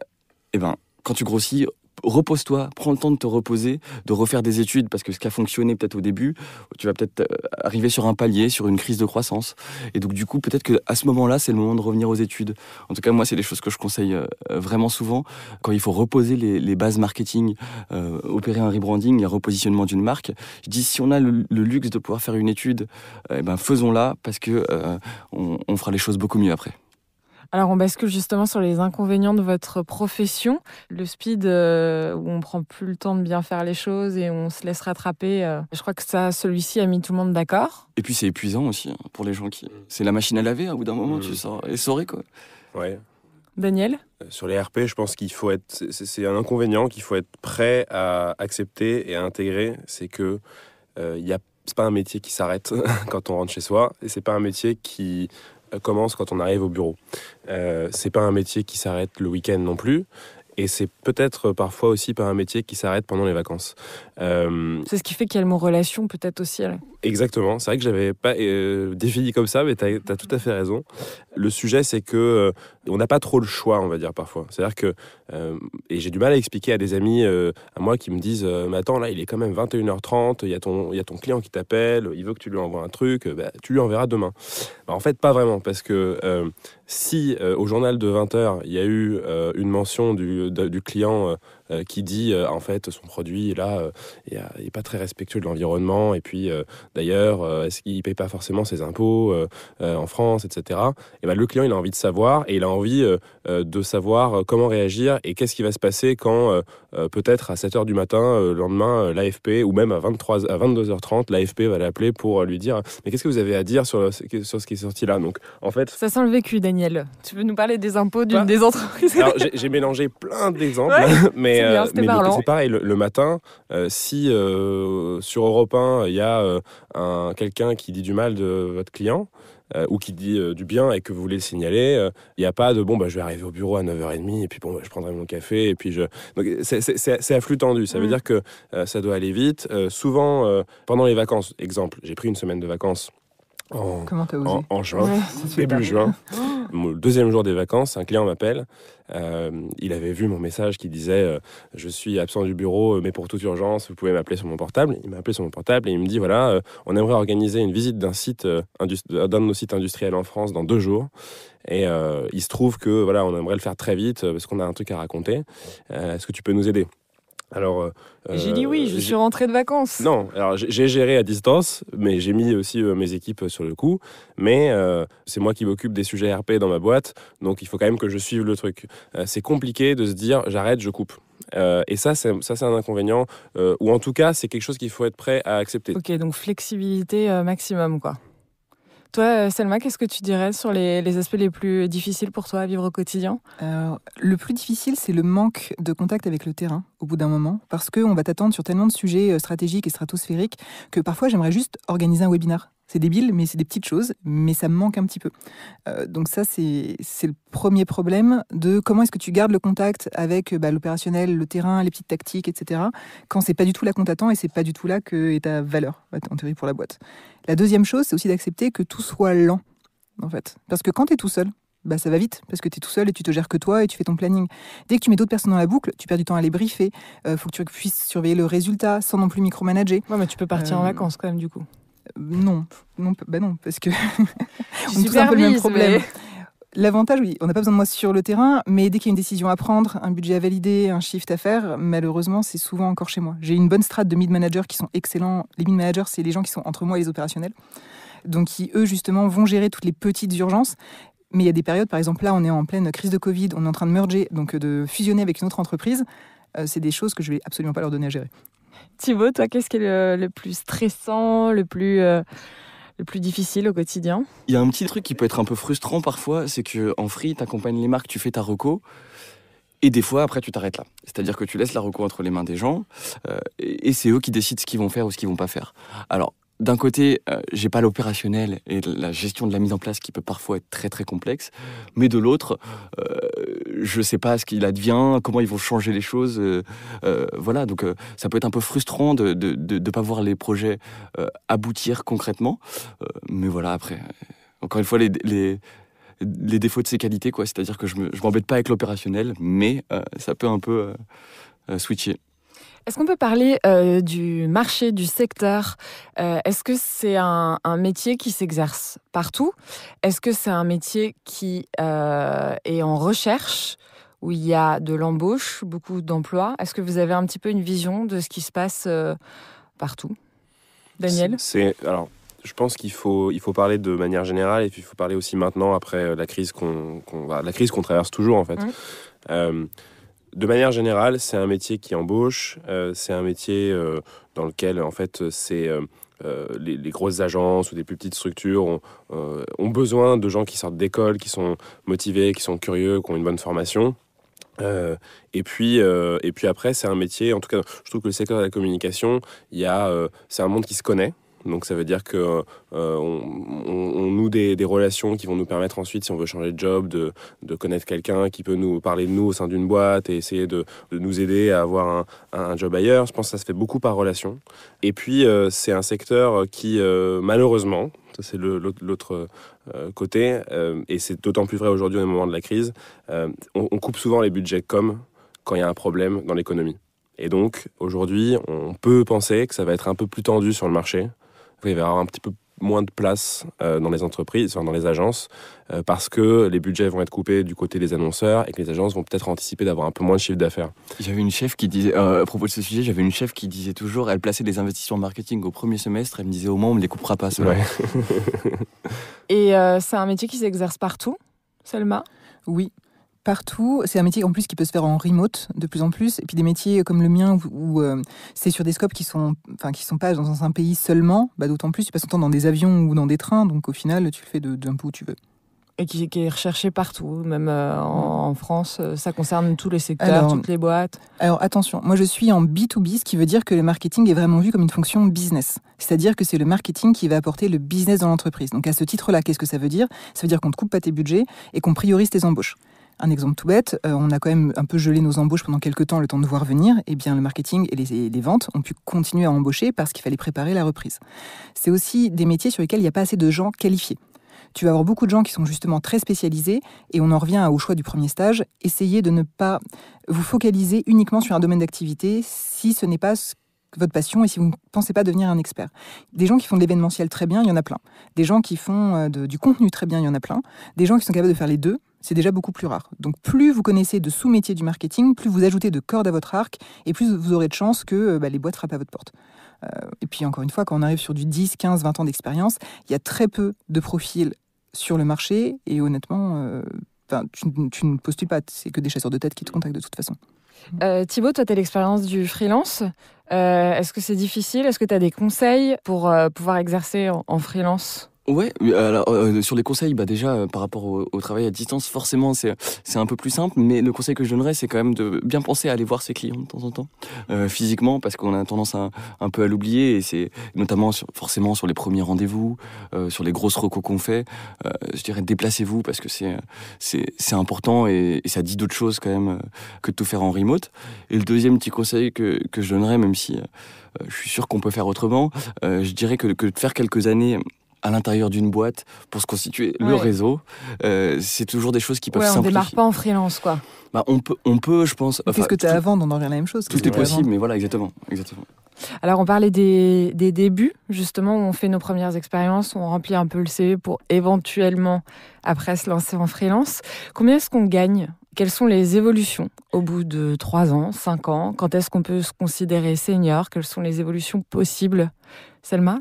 eh ben, quand tu grossis repose-toi, prends le temps de te reposer, de refaire des études, parce que ce qui a fonctionné peut-être au début, tu vas peut-être euh, arriver sur un palier, sur une crise de croissance. Et donc du coup, peut-être à ce moment-là, c'est le moment de revenir aux études. En tout cas, moi, c'est des choses que je conseille euh, euh, vraiment souvent. Quand il faut reposer les, bases marketing, opérer un rebranding, un repositionnement d'une marque, je dis, si on a le, luxe de pouvoir faire une étude, eh ben, faisons-la, parce que on fera les choses beaucoup mieux après. Alors on bascule justement sur les inconvénients de votre profession, le speed euh, où on prend plus le temps de bien faire les choses et on se laisse rattraper. Euh, je crois que ça, celui-ci a mis tout le monde d'accord. Et puis c'est épuisant aussi hein, pour les gens qui. C'est la machine à laver. à hein, au bout d'un moment, tu mm. sors essoré quoi. Ouais. Daniel euh, Sur les RP, je pense qu'il faut être. C'est un inconvénient qu'il faut être prêt à accepter et à intégrer. C'est que il y a pas un métier qui s'arrête quand on rentre chez soi et c'est pas un métier qui euh, commence quand on arrive au bureau. Euh, c'est pas un métier qui s'arrête le week-end non plus. Et c'est peut-être euh, parfois aussi pas un métier qui s'arrête pendant les vacances. Euh, c'est ce qui fait qu'il y a une relation peut-être aussi. Là. Exactement, c'est vrai que j'avais pas euh, défini comme ça, mais tu as, tout à fait raison. Le sujet, c'est que euh, on n'a pas trop le choix, on va dire parfois. C'est-à-dire que, euh, et j'ai du mal à expliquer à des amis à moi qui me disent Mais attends, là, il est quand même 21h30, il y, a ton, y a ton client qui t'appelle, il veut que tu lui envoies un truc, bah, tu lui enverras demain. Bah, en fait, pas vraiment, parce que si au journal de 20h, il y a eu une mention du, du client euh, qui dit euh, en fait son produit là il n'est euh, pas très respectueux de l'environnement et puis d'ailleurs est-ce qu'il paye pas forcément ses impôts en France etc et ben le client il a envie de savoir et il a envie de savoir comment réagir et qu'est-ce qui va se passer quand peut-être à 7h du matin le lendemain l'AFP ou même à 23 à 22h30 l'AFP va l'appeler pour lui dire mais qu'est-ce que vous avez à dire sur, sur ce qui est sorti là donc en fait ça sent le vécu Daniel tu veux nous parler des impôts d'une des entreprises j'ai mélangé plein d'exemples mais euh, mais c'est pareil, le, matin, euh, si euh, sur Europe 1, il y a quelqu'un qui dit du mal de votre client, ou qui dit du bien et que vous voulez le signaler, il n'y a pas de bon, bah, je vais arriver au bureau à 9h30 et puis bon, bah, je prendrai mon café et puis je. c'est à flux tendu, ça veut mm. dire que ça doit aller vite. souvent, pendant les vacances, exemple, j'ai pris une semaine de vacances en, Comment en, juin, début juin. Le deuxième jour des vacances, un client m'appelle. Euh, il avait vu mon message qui disait euh, Je suis absent du bureau, euh, mais pour toute urgence, vous pouvez m'appeler sur mon portable. Il m'a appelé sur mon portable et il me dit Voilà, on aimerait organiser une visite d'un site, d'un de nos sites industriels en France dans deux jours. Et il se trouve que voilà, on aimerait le faire très vite parce qu'on a un truc à raconter. Est-ce que tu peux nous aider alors, euh, j'ai dit oui, je euh, suis rentré de vacances. Non, alors j'ai géré à distance, mais j'ai mis aussi euh, mes équipes sur le coup. Mais c'est moi qui m'occupe des sujets RP dans ma boîte, donc il faut quand même que je suive le truc. c'est compliqué de se dire j'arrête, je coupe. et ça, c'est un inconvénient, ou en tout cas, c'est quelque chose qu'il faut être prêt à accepter. Ok, donc flexibilité maximum, quoi. Euh, Selma, qu'est-ce que tu dirais sur les, aspects les plus difficiles pour toi à vivre au quotidien euh, Le plus difficile, c'est le manque de contact avec le terrain au bout d'un moment, parce qu'on va t'attendre sur tellement de sujets euh, stratégiques et stratosphériques que parfois j'aimerais juste organiser un webinar c'est débile, mais c'est des petites choses, mais ça me manque un petit peu. Euh, donc ça, c'est le premier problème de comment est-ce que tu gardes le contact avec euh, bah, l'opérationnel, le terrain, les petites tactiques, etc. Quand c'est pas du tout là qu'on t'attend et c'est pas du tout là que est ta valeur en théorie pour la boîte. La deuxième chose, c'est aussi d'accepter que tout soit lent, en fait, parce que quand tu es tout seul, bah, ça va vite, parce que tu es tout seul et tu te gères que toi et tu fais ton planning. Dès que tu mets d'autres personnes dans la boucle, tu perds du temps à les briefer, euh, faut que tu puisses surveiller le résultat sans non plus micromanager. Ouais, mais tu peux partir en vacances quand même, du coup non, non, bah non, parce que on un peu le même problème. L'avantage, oui, on n'a pas besoin de moi sur le terrain, mais dès qu'il y a une décision à prendre, un budget à valider, un shift à faire, malheureusement, c'est souvent encore chez moi. J'ai une bonne strate de mid-managers qui sont excellents. Les mid-managers, c'est les gens qui sont entre moi et les opérationnels. Donc, qui, eux, justement, vont gérer toutes les petites urgences. Mais il y a des périodes, par exemple, là, on est en pleine crise de Covid, on est en train de merger, donc euh, de fusionner avec une autre entreprise. Euh, c'est des choses que je ne vais absolument pas leur donner à gérer. Thibaut, toi, qu'est-ce qui est le, plus stressant, le plus, euh, le plus difficile au quotidien Il y a un petit truc qui peut être un peu frustrant parfois, c'est que en free, tu accompagnes les marques, tu fais ta reco. Et des fois, après, tu t'arrêtes là. C'est-à-dire que tu laisses la reco entre les mains des gens, euh, et, et c'est eux qui décident ce qu'ils vont faire ou ce qu'ils vont pas faire. Alors, d'un côté, euh, j'ai pas l'opérationnel et la gestion de la mise en place qui peut parfois être très très complexe, mais de l'autre, euh, je sais pas ce qu'il advient, comment ils vont changer les choses, euh, voilà. Donc ça peut être un peu frustrant de de, de, pas voir les projets aboutir concrètement, mais voilà après. Encore une fois, les, les, les défauts de ces qualités, quoi. C'est-à-dire que je m'embête pas avec l'opérationnel, mais ça peut un peu switcher. Est-ce qu'on peut parler euh, du marché, du secteur euh, Est-ce que c'est un, métier qui s'exerce partout Est-ce que c'est un métier qui euh, est en recherche, où il y a de l'embauche, beaucoup d'emplois Est-ce que vous avez un petit peu une vision de ce qui se passe partout Daniel C'est alors. Je pense qu'il faut, il faut parler de manière générale et puis il faut parler aussi maintenant après la crise qu'on, la crise qu'on traverse toujours en fait. Mmh de manière générale, c'est un métier qui embauche, euh, c'est un métier euh, dans lequel, en fait, c'est euh, les, grosses agences ou des plus petites structures ont, besoin de gens qui sortent d'école, qui sont motivés, qui sont curieux, qui ont une bonne formation. et puis, et puis après, c'est un métier. En tout cas, je trouve que le secteur de la communication, il y c'est un monde qui se connaît. Donc ça veut dire que euh, on, des, relations qui vont nous permettre ensuite, si on veut changer de job, de, connaître quelqu'un qui peut nous parler de nous au sein d'une boîte et essayer de, nous aider à avoir un, job ailleurs. Je pense que ça se fait beaucoup par relation. Et puis euh, c'est un secteur qui euh, malheureusement c'est l'autre côté, et c'est d'autant plus vrai aujourd'hui au moment de la crise, on, on, coupe souvent les budgets comme quand il y a un problème dans l'économie. Et donc, aujourd'hui, on peut penser que ça va être un peu plus tendu sur le marché, il va y avoir un petit peu moins de place euh, dans les entreprises, dans les agences, euh, parce que les budgets vont être coupés du côté des annonceurs et que les agences vont peut-être anticiper d'avoir un peu moins de chiffre d'affaires. J'avais une chef qui disait, euh, à propos de ce sujet, j'avais une chef qui disait toujours, elle plaçait des investissements marketing au premier semestre, elle me disait au moins on ne les coupera pas. Ouais. et c'est un métier qui s'exerce partout, seulement Oui, partout. C'est un métier en plus qui peut se faire en remote de plus en plus. Et puis des métiers comme le mien où, euh, c'est sur des scopes qui sont, qui sont pas dans un pays seulement, bah, d'autant plus tu passes ton temps dans des avions ou dans des trains. Donc au final, tu le fais d'un peu où tu veux. Et qui, qui est recherché partout, même euh, en, France, euh, ça concerne tous les secteurs, toutes les boîtes. Alors attention, moi je suis en B2B, ce qui veut dire que le marketing est vraiment vu comme une fonction business. C'est-à-dire que c'est le marketing qui va apporter le business dans l'entreprise. Donc à ce titre-là, qu'est-ce que ça veut dire Ça veut dire qu'on ne coupe pas tes budgets et qu'on priorise tes embauches. Un exemple tout bête, euh, on a quand même un peu gelé nos embauches pendant quelques temps, le temps de voir venir. Et eh bien, le marketing et les, ventes ont pu continuer à embaucher parce qu'il fallait préparer la reprise. C'est aussi des métiers sur lesquels il n'y a pas assez de gens qualifiés. Tu vas avoir beaucoup de gens qui sont justement très spécialisés, et on en revient au choix du premier stage. Essayez de ne pas vous focaliser uniquement sur un domaine d'activité si ce n'est pas votre passion et si vous ne pensez pas devenir un expert. Des gens qui font de l'événementiel très bien, il y en a plein. Des gens qui font euh, du contenu très bien, il y en a plein. Des gens qui sont capables de faire les deux, c'est déjà beaucoup plus rare. Donc plus vous connaissez de sous-métiers du marketing, plus vous ajoutez de cordes à votre arc, et plus vous aurez de chances que euh, bah, les boîtes frappent à votre porte. Euh, et puis encore une fois, quand on arrive sur du 10, 15, 20 ans d'expérience, il y a très peu de profils sur le marché, et honnêtement, euh, tu, ne postules pas, c'est que des chasseurs de tête qui te contactent de toute façon. Thibaut, toi, tu as l'expérience du freelance. Est-ce que c'est difficile Est-ce que tu as des conseils pour pouvoir exercer en freelance Ouais, euh, alors euh, euh, sur les conseils, bah déjà par rapport au, travail à distance, forcément c'est c'est un peu plus simple, mais le conseil que je donnerais, c'est quand même de bien penser à aller voir ses clients de temps en temps, physiquement, parce qu'on a tendance à, un peu à l'oublier, et c'est notamment forcément sur les premiers rendez-vous, sur les grosses recos qu'on fait, je dirais déplacez-vous parce que c'est c'est important et, ça dit d'autres choses quand même que de tout faire en remote. Et le deuxième petit conseil que que je donnerais, même si je suis sûr qu'on peut faire autrement, je dirais que que de faire quelques années à l'intérieur d'une boîte pour se constituer le réseau. Euh, c'est toujours des choses qui peuvent ouais, on simplifier. On démarre pas en freelance, quoi. Bah, on peut, on peut, je pense. Qu'est-ce que tu as avant On en revient à la même chose. Tout est, possible, mais voilà, exactement, exactement. Alors, on parlait des, débuts, justement, où on fait nos premières expériences, on remplit un peu le CV pour éventuellement, après, se lancer en freelance. Combien est-ce qu'on gagne Quelles sont les évolutions au bout de 3 ans, 5 ans Quand est-ce qu'on peut se considérer senior Quelles sont les évolutions possibles Selma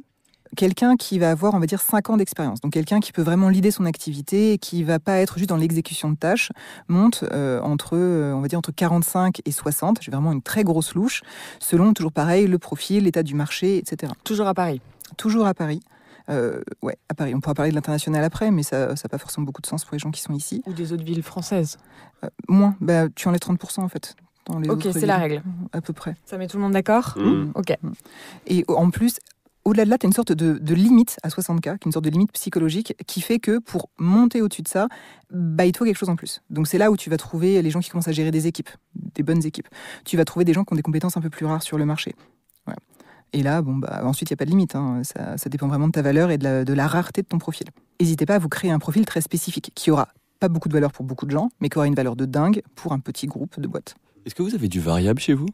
quelqu'un qui va avoir, on va dire, 5 ans d'expérience, donc quelqu'un qui peut vraiment l'idée son activité et qui va pas être juste dans l'exécution de tâches, monte euh, entre, euh, on va dire, entre 45 et 60. J'ai vraiment une très grosse louche, selon toujours pareil le profil, l'état du marché, etc. Toujours à Paris. Toujours à Paris. Euh, ouais, à Paris. On pourra parler de l'international après, mais ça n'a pas forcément beaucoup de sens pour les gens qui sont ici. Ou des autres villes françaises Moins. Bah, tu enlèves 30% en fait. Dans les ok, c'est la règle. À peu près. Ça met tout le monde d'accord mmh. Ok. Mmh. Et en plus, au-delà de là, tu as une sorte de, limite à 60K, une sorte de limite psychologique, qui fait que pour monter au-dessus de ça, bah, il faut quelque chose en plus. Donc c'est là où tu vas trouver les gens qui commencent à gérer des équipes, des bonnes équipes. Tu vas trouver des gens qui ont des compétences un peu plus rares sur le marché. Et là, bon, bah, ensuite, il n'y a pas de limite. Hein. Ça, dépend vraiment de ta valeur et de la, de la rareté de ton profil. N'hésitez pas à vous créer un profil très spécifique qui aura pas beaucoup de valeur pour beaucoup de gens, mais qui aura une valeur de dingue pour un petit groupe de boîtes. Est-ce que vous avez du variable chez vous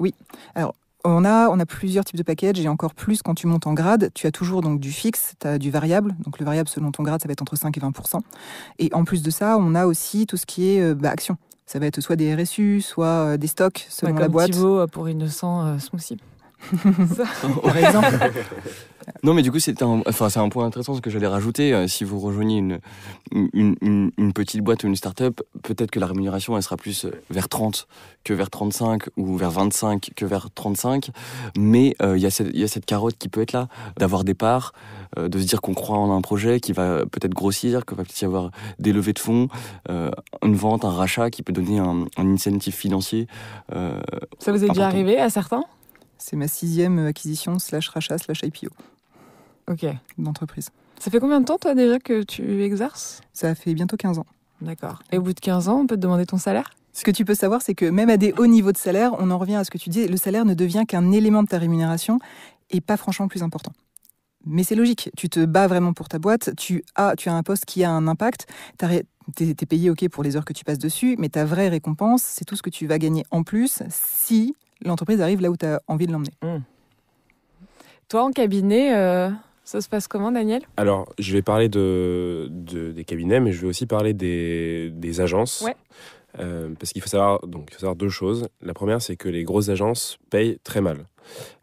oui. Alors, on a, on a plusieurs types de packages et encore plus quand tu montes en grade, tu as toujours donc du fixe, tu as du variable. Donc le variable selon ton grade, ça va être entre 5 et 20 Et en plus de ça, on a aussi tout ce qui est euh, bah, action. Ça va être soit des RSU, soit euh, des stocks selon la boîte. Euh, pour Innocent Smoothie. Par exemple. Non, mais du coup, c'est un, enfin, c'est un point intéressant ce que j'allais rajouter. Euh, si vous rejoignez une, une, petite boîte ou une start-up, peut-être que la rémunération, elle sera plus euh, vers 30 que vers 35 ou vers 25 que vers 35. Mais euh, il y, y, a cette carotte qui peut être là, d'avoir des parts, de se dire qu'on croit en un projet qui va peut-être grossir, qu'il va peut-être y avoir des levées de fonds, une vente, un rachat qui peut donner un, un incentive financier. Ça vous est déjà arrivé à certains c'est ma sixième acquisition slash rachat slash IPO. Ok. D'entreprise. Ça fait combien de temps, toi, déjà que tu exerces Ça fait bientôt 15 ans. D'accord. Et au bout de 15 ans, on peut te demander ton salaire ce que tu peux savoir, c'est que même à des hauts niveaux de salaire, on en revient à ce que tu dis, le salaire ne devient qu'un élément de ta rémunération et pas franchement plus important. Mais c'est logique, tu te bats vraiment pour ta boîte, tu as, tu as un poste qui a un impact, tu es, payé OK pour les heures que tu passes dessus, mais ta vraie récompense, c'est tout ce que tu vas gagner en plus si l'entreprise arrive là où tu as envie de l'emmener. Hmm. Toi, en cabinet, euh, ça se passe comment, Daniel Alors, je vais parler de, des cabinets, mais je vais aussi parler des, agences. Euh, parce qu'il faut savoir donc savoir deux choses. La première, c'est que les grosses agences payent très mal.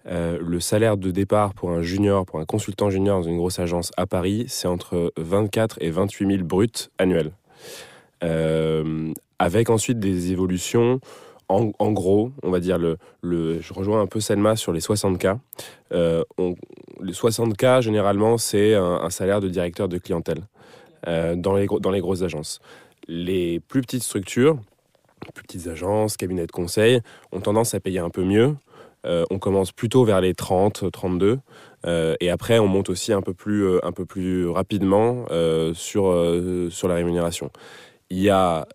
Euh, le salaire de départ pour un junior, pour un consultant junior dans une grosse agence à Paris, c'est entre 24 et 28 000 bruts annuels. Euh, avec ensuite des évolutions en, gros, on va dire, le, le, je rejoins un peu Selma sur les 60K. Euh, les 60K, généralement, c'est un, salaire de directeur de clientèle euh, dans, les, dans les grosses agences. Les plus petites structures, plus petites agences, cabinets de conseil, ont tendance à payer un peu mieux. Euh, on commence plutôt vers les 30, 32, et après on monte aussi un peu plus, un peu plus rapidement sur, sur la rémunération. Il y a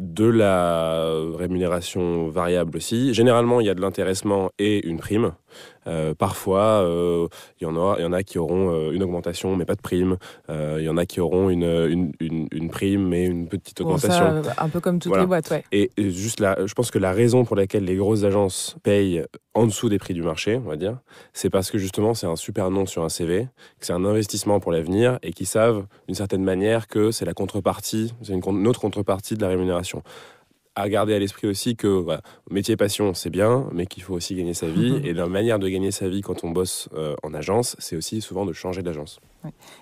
de la rémunération variable aussi. Généralement, il y a de l'intéressement et une prime. Euh, parfois, euh, il y, en a, y en qui auront euh, une augmentation, mais pas de prime. Il y en a qui auront une, prime, mais une petite augmentation. un peu comme toutes les boîtes, ouais. Et, juste là, je pense que la raison pour laquelle les grosses agences payent en dessous des prix du marché, on va dire, c'est parce que justement, c'est un super nom sur un CV, que c'est un investissement pour l'avenir et qui savent d'une certaine manière que c'est la contrepartie, c'est une, une autre contrepartie de la rémunération à garder à l'esprit aussi que métier passion, c'est bien, mais qu'il faut aussi gagner sa vie. Mhm. Et la manière de gagner sa vie quand on bosse euh, en agence, c'est aussi souvent de changer d'agence.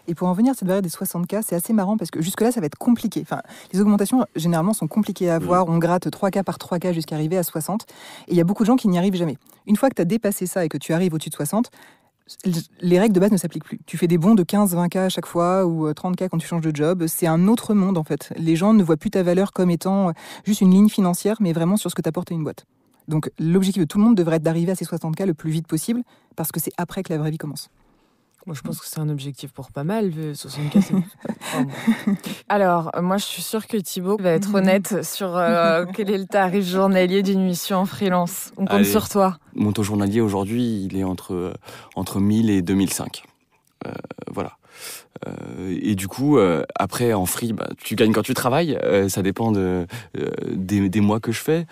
Et pour en venir à cette barrière des 60K, c'est assez marrant parce que jusque-là, ça va être compliqué. Enfin, les augmentations, généralement, sont compliquées à mhm. avoir. On gratte 3K par 3K jusqu'à arriver à 60. Et il y a beaucoup de gens qui n'y arrivent jamais. Une fois que tu as dépassé ça et que tu arrives au-dessus de 60, les règles de base ne s'appliquent plus. Tu fais des bons de 15, 20K à chaque fois ou 30K euh, quand tu changes de job. C'est un autre monde en fait. Les gens ne voient plus ta valeur comme étant euh, juste une ligne financière, mais vraiment sur ce que t'apportes à une boîte. Donc l'objectif de tout le monde devrait être d'arriver à ces 60K le plus vite possible parce que c'est après que la vraie vie commence. Moi, je pense que c'est un objectif pour pas mal, 75. Alors, euh, moi, je suis sûre que Thibaut va être honnête sur euh, quel est le tarif journalier d'une mission en freelance. On compte sur toi. Mon taux journalier aujourd'hui, il est entre, euh, entre 1000 et 2005. voilà. et du coup, après, en free, bah, tu gagnes quand tu travailles. ça dépend de, des, mois que je fais.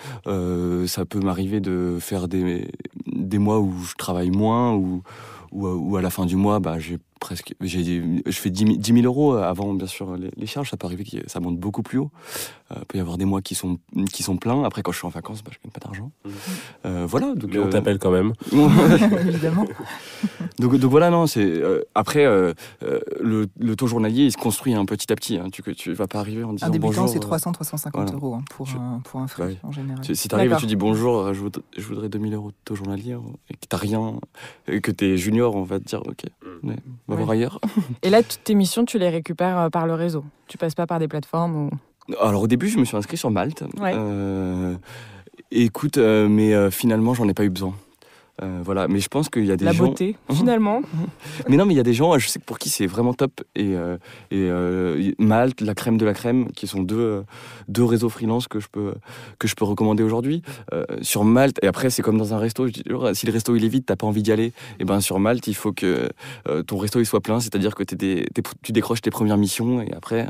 ça peut m'arriver de faire des, des mois où je travaille moins, ou euh, ou, à la fin du mois, bah, j'ai presque. J'ai, je fais 10 000 euros euh, avant, bien sûr, les, charges. Ça peut arriver que ça monte beaucoup plus haut. Euh, il peut y avoir des mois qui sont, qui sont pleins. Après, quand je suis en vacances, bah, je gagne pas d'argent. Mmh. Euh, voilà. Donc, on t'appelle quand même. Évidemment. donc, donc, voilà, non. C'est, après, le, taux journalier, il se construit un hein, petit à petit. Hein. tu tu, tu vas pas arriver en disant. Un débutant, bonjour, c'est 300, 350 euros hein, pour, un, pour un en général. Si tu arrives et tu dis bonjour, je, voudrais, 2 000 2000 euros de taux journalier, et que tu rien, et que tu es junior, on va te dire OK. Mmh ailleurs. Et là, toutes tes missions, tu les récupères euh, par le réseau. Tu passes pas par des plateformes ou... Alors au début, je me suis inscrit sur Malte. Euh, écoute, euh, mais finalement, j'en ai pas eu besoin. Euh, voilà, mais je pense qu'il y a des gens. La beauté, mhm. finalement. mais non, mais il y a des gens, je sais que pour qui c'est vraiment top. Et, euh, euh, Malte, la crème de la crème, qui sont deux, réseaux freelance que je peux, que je peux recommander aujourd'hui. sur Malte, et après, c'est comme dans un resto. Oh, si le resto il est vide, t'as pas envie d'y aller. Et eh ben sur Malte, il faut que ton resto il soit plein, c'est-à-dire que tu décroches tes premières missions. Et après,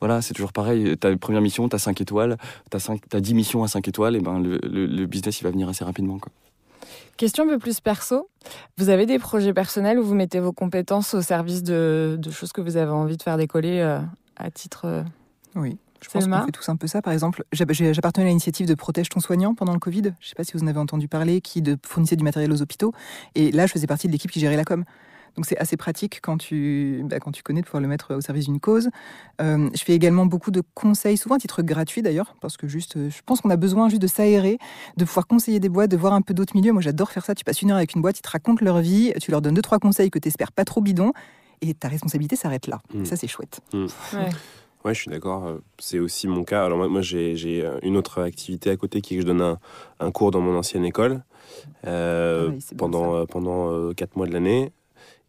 voilà, c'est toujours pareil. T'as une première mission, t'as 5 étoiles, t'as, t'as 10 missions à 5 étoiles, et eh ben le, le business il va venir assez rapidement. Quoi. Question un peu plus perso. Vous avez des projets personnels où vous mettez vos compétences au service de, choses que vous avez envie de faire décoller euh, à titre. Euh, oui. Je pense qu'on fait tous un peu ça. Par exemple, j'appartenais à l'initiative de Protège ton soignant pendant le Covid. Je ne sais pas si vous en avez entendu parler, qui de, fournissait du matériel aux hôpitaux. Et là, je faisais partie de l'équipe qui gérait la com. Donc c'est assez pratique quand tu, bah, quand tu connais de pouvoir le mettre au service d'une cause. Euh, je fais également beaucoup de conseils, souvent à titre gratuit d'ailleurs, parce que juste, euh, je pense qu'on a besoin juste de s'aérer, de pouvoir conseiller des boîtes, de voir un peu d'autres milieux. Moi j'adore faire ça. Tu passes une heure avec une boîte, ils te racontent leur vie, tu leur donnes deux, trois conseils que tu espères pas trop bidon et ta responsabilité s'arrête là. Mm. Ça c'est chouette. Mm. Ouais. je suis d'accord. Euh, c'est aussi mon cas. Alors, moi, j'ai une autre activité à côté qui est que je donne un, cours dans mon ancienne école ah pendant, pendant 4 mois de l'année.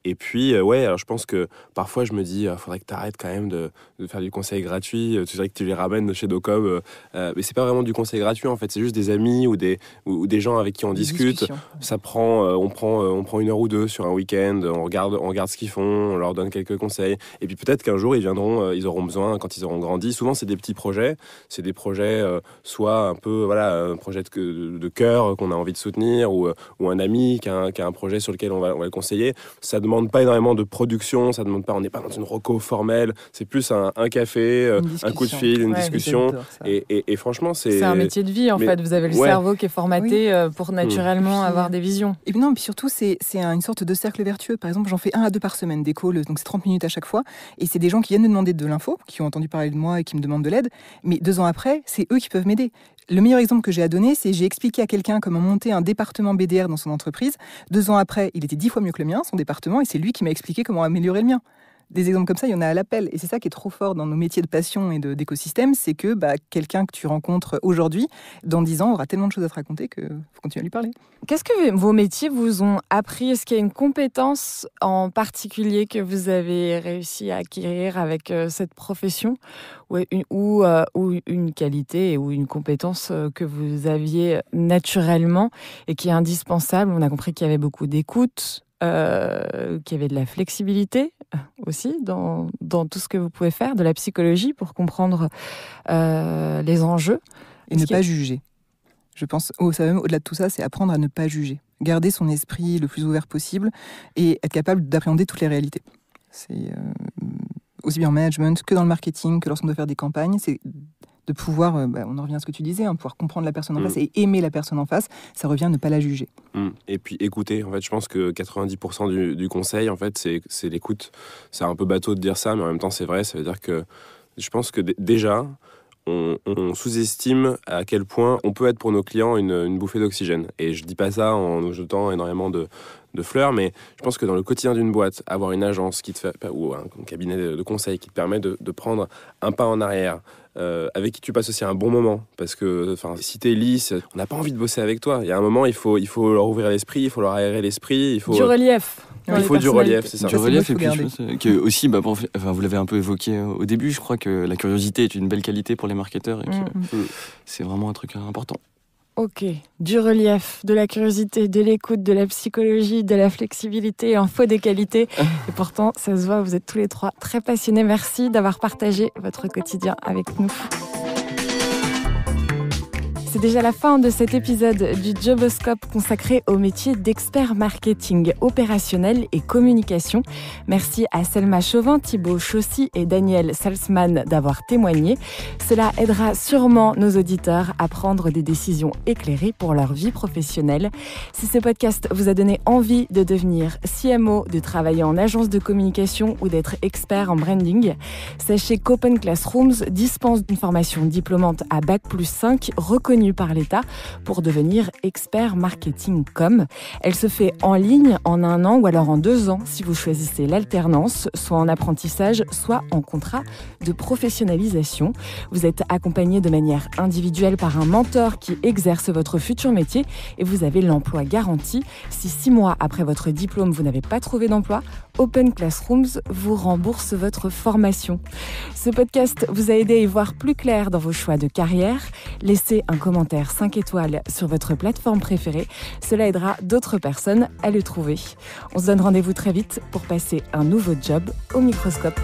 Et puis, euh, ouais, alors je pense que parfois je me dis, il euh, faudrait que tu arrêtes quand même de, faire du conseil gratuit. Euh, tu sais que tu les ramènes chez Docom. mais c'est pas vraiment du conseil gratuit en fait, c'est juste des amis ou des, ou, des gens avec qui on discute. Ça prend, on, prend on prend une heure ou deux sur un week-end, on regarde, on regarde ce qu'ils font, on leur donne quelques conseils. Et puis peut-être qu'un jour ils viendront, ils auront besoin quand ils auront grandi. Souvent c'est des petits projets, c'est des projets soit un peu, voilà, un projet de, cœur qu'on a envie de soutenir ou, ou un ami qui a un, qui a un projet sur lequel on va, le conseiller. Ça demande demande pas énormément de production, ça demande pas, on n'est pas dans une roco formelle, c'est plus un, café, euh, un coup de fil, une discussion. Et, franchement, c'est. C'est un métier de vie en fait, vous avez le cerveau qui est formaté euh, pour naturellement mmh. avoir des visions. Et non, puis surtout, c'est une sorte de cercle vertueux. Par exemple, j'en fais un à deux par semaine des calls, donc c'est 30 minutes à chaque fois. Et c'est des gens qui viennent me demander de l'info, qui ont entendu parler de moi et qui me demandent de l'aide. Mais deux ans après, c'est eux qui peuvent m'aider. Le meilleur exemple que j'ai à donner, c'est j'ai expliqué à quelqu'un comment monter un département BDR dans son entreprise. Deux ans après, il était dix fois mieux que le mien, son département, et c'est lui qui m'a expliqué comment améliorer le mien des exemples comme ça, il y en a à l'appel. Et c'est ça qui est trop fort dans nos métiers de passion et d'écosystème, c'est que bah, quelqu'un que tu rencontres aujourd'hui, dans dix ans, aura tellement de choses à te raconter que faut continuer à lui parler. Qu'est-ce que vos métiers vous ont appris Est-ce qu'il y a une compétence en particulier que vous avez réussi à acquérir avec euh, cette profession ou euh, euh, ou une qualité ou une compétence que vous aviez naturellement et qui est indispensable On a compris qu'il y avait beaucoup d'écoute, euh, qu'il y avait de la flexibilité euh, aussi dans, dans, tout ce que vous pouvez faire, de la psychologie pour comprendre euh, les enjeux. Et ne pas juger. Je pense, ça même au-delà de tout ça, c'est apprendre à ne pas juger. Garder son esprit le plus ouvert possible et être capable d'appréhender toutes les réalités. C'est euh, aussi bien en management que dans le marketing, que lorsqu'on doit faire des campagnes. C'est de pouvoir, euh, bah, on en revient à ce que tu disais, hein, pouvoir comprendre la personne en mm. face et aimer la personne en face, ça revient à ne pas la juger. Mm. Et puis écouter, en fait, je pense que 90% du, conseil, en fait, c'est l'écoute. C'est un peu bateau de dire ça, mais en même temps, c'est vrai. Ça veut dire que je pense que déjà, on, sous-estime à quel point on peut être pour nos clients une, bouffée d'oxygène. Et je dis pas ça en nous jetant énormément de, de fleurs, mais je pense que dans le quotidien d'une boîte, avoir une agence qui te fait, ou un cabinet de conseil qui te permet de, prendre un pas en arrière, euh, avec qui tu passes aussi un bon moment. Parce que si es lisse, on n'a pas envie de bosser avec toi. Il y a un moment, il faut, il faut leur ouvrir l'esprit, il faut leur aérer l'esprit. Il faut, du relief. il faut du relief, c'est ça. Du relief, et puis que aussi, bah, vous l'avez un peu évoqué au début, je crois que la curiosité est une belle qualité pour les marketeurs. et que mm, mm. C'est vraiment un truc important. Ok, du relief, de la curiosité, de l'écoute, de la psychologie, de la flexibilité, en faux des qualités. Et pourtant, ça se voit, vous êtes tous les trois très passionnés. Merci d'avoir partagé votre quotidien avec nous. C'est déjà la fin de cet épisode du Joboscope consacré au métier d'expert marketing opérationnel et communication. Merci à Selma Chauvin, Thibaut Chaussy et Daniel Salzman d'avoir témoigné. Cela aidera sûrement nos auditeurs à prendre des décisions éclairées pour leur vie professionnelle. Si ce podcast vous a donné envie de devenir CMO, de travailler en agence de communication ou d'être expert en branding, sachez qu'Open Classrooms dispense d'une formation diplômante à Bac plus 5 reconnue par l'État pour devenir expert marketing com. Elle se fait en ligne en un an ou alors en deux ans si vous choisissez l'alternance, soit en apprentissage, soit en contrat de professionnalisation. Vous êtes accompagné de manière individuelle par un mentor qui exerce votre futur métier et vous avez l'emploi garanti. Si six mois après votre diplôme, vous n'avez pas trouvé d'emploi, Open Classrooms vous rembourse votre formation. Ce podcast vous a aidé à y voir plus clair dans vos choix de carrière. Laissez un commentaire 5 étoiles sur votre plateforme préférée. Cela aidera d'autres personnes à le trouver. On se donne rendez-vous très vite pour passer un nouveau job au microscope.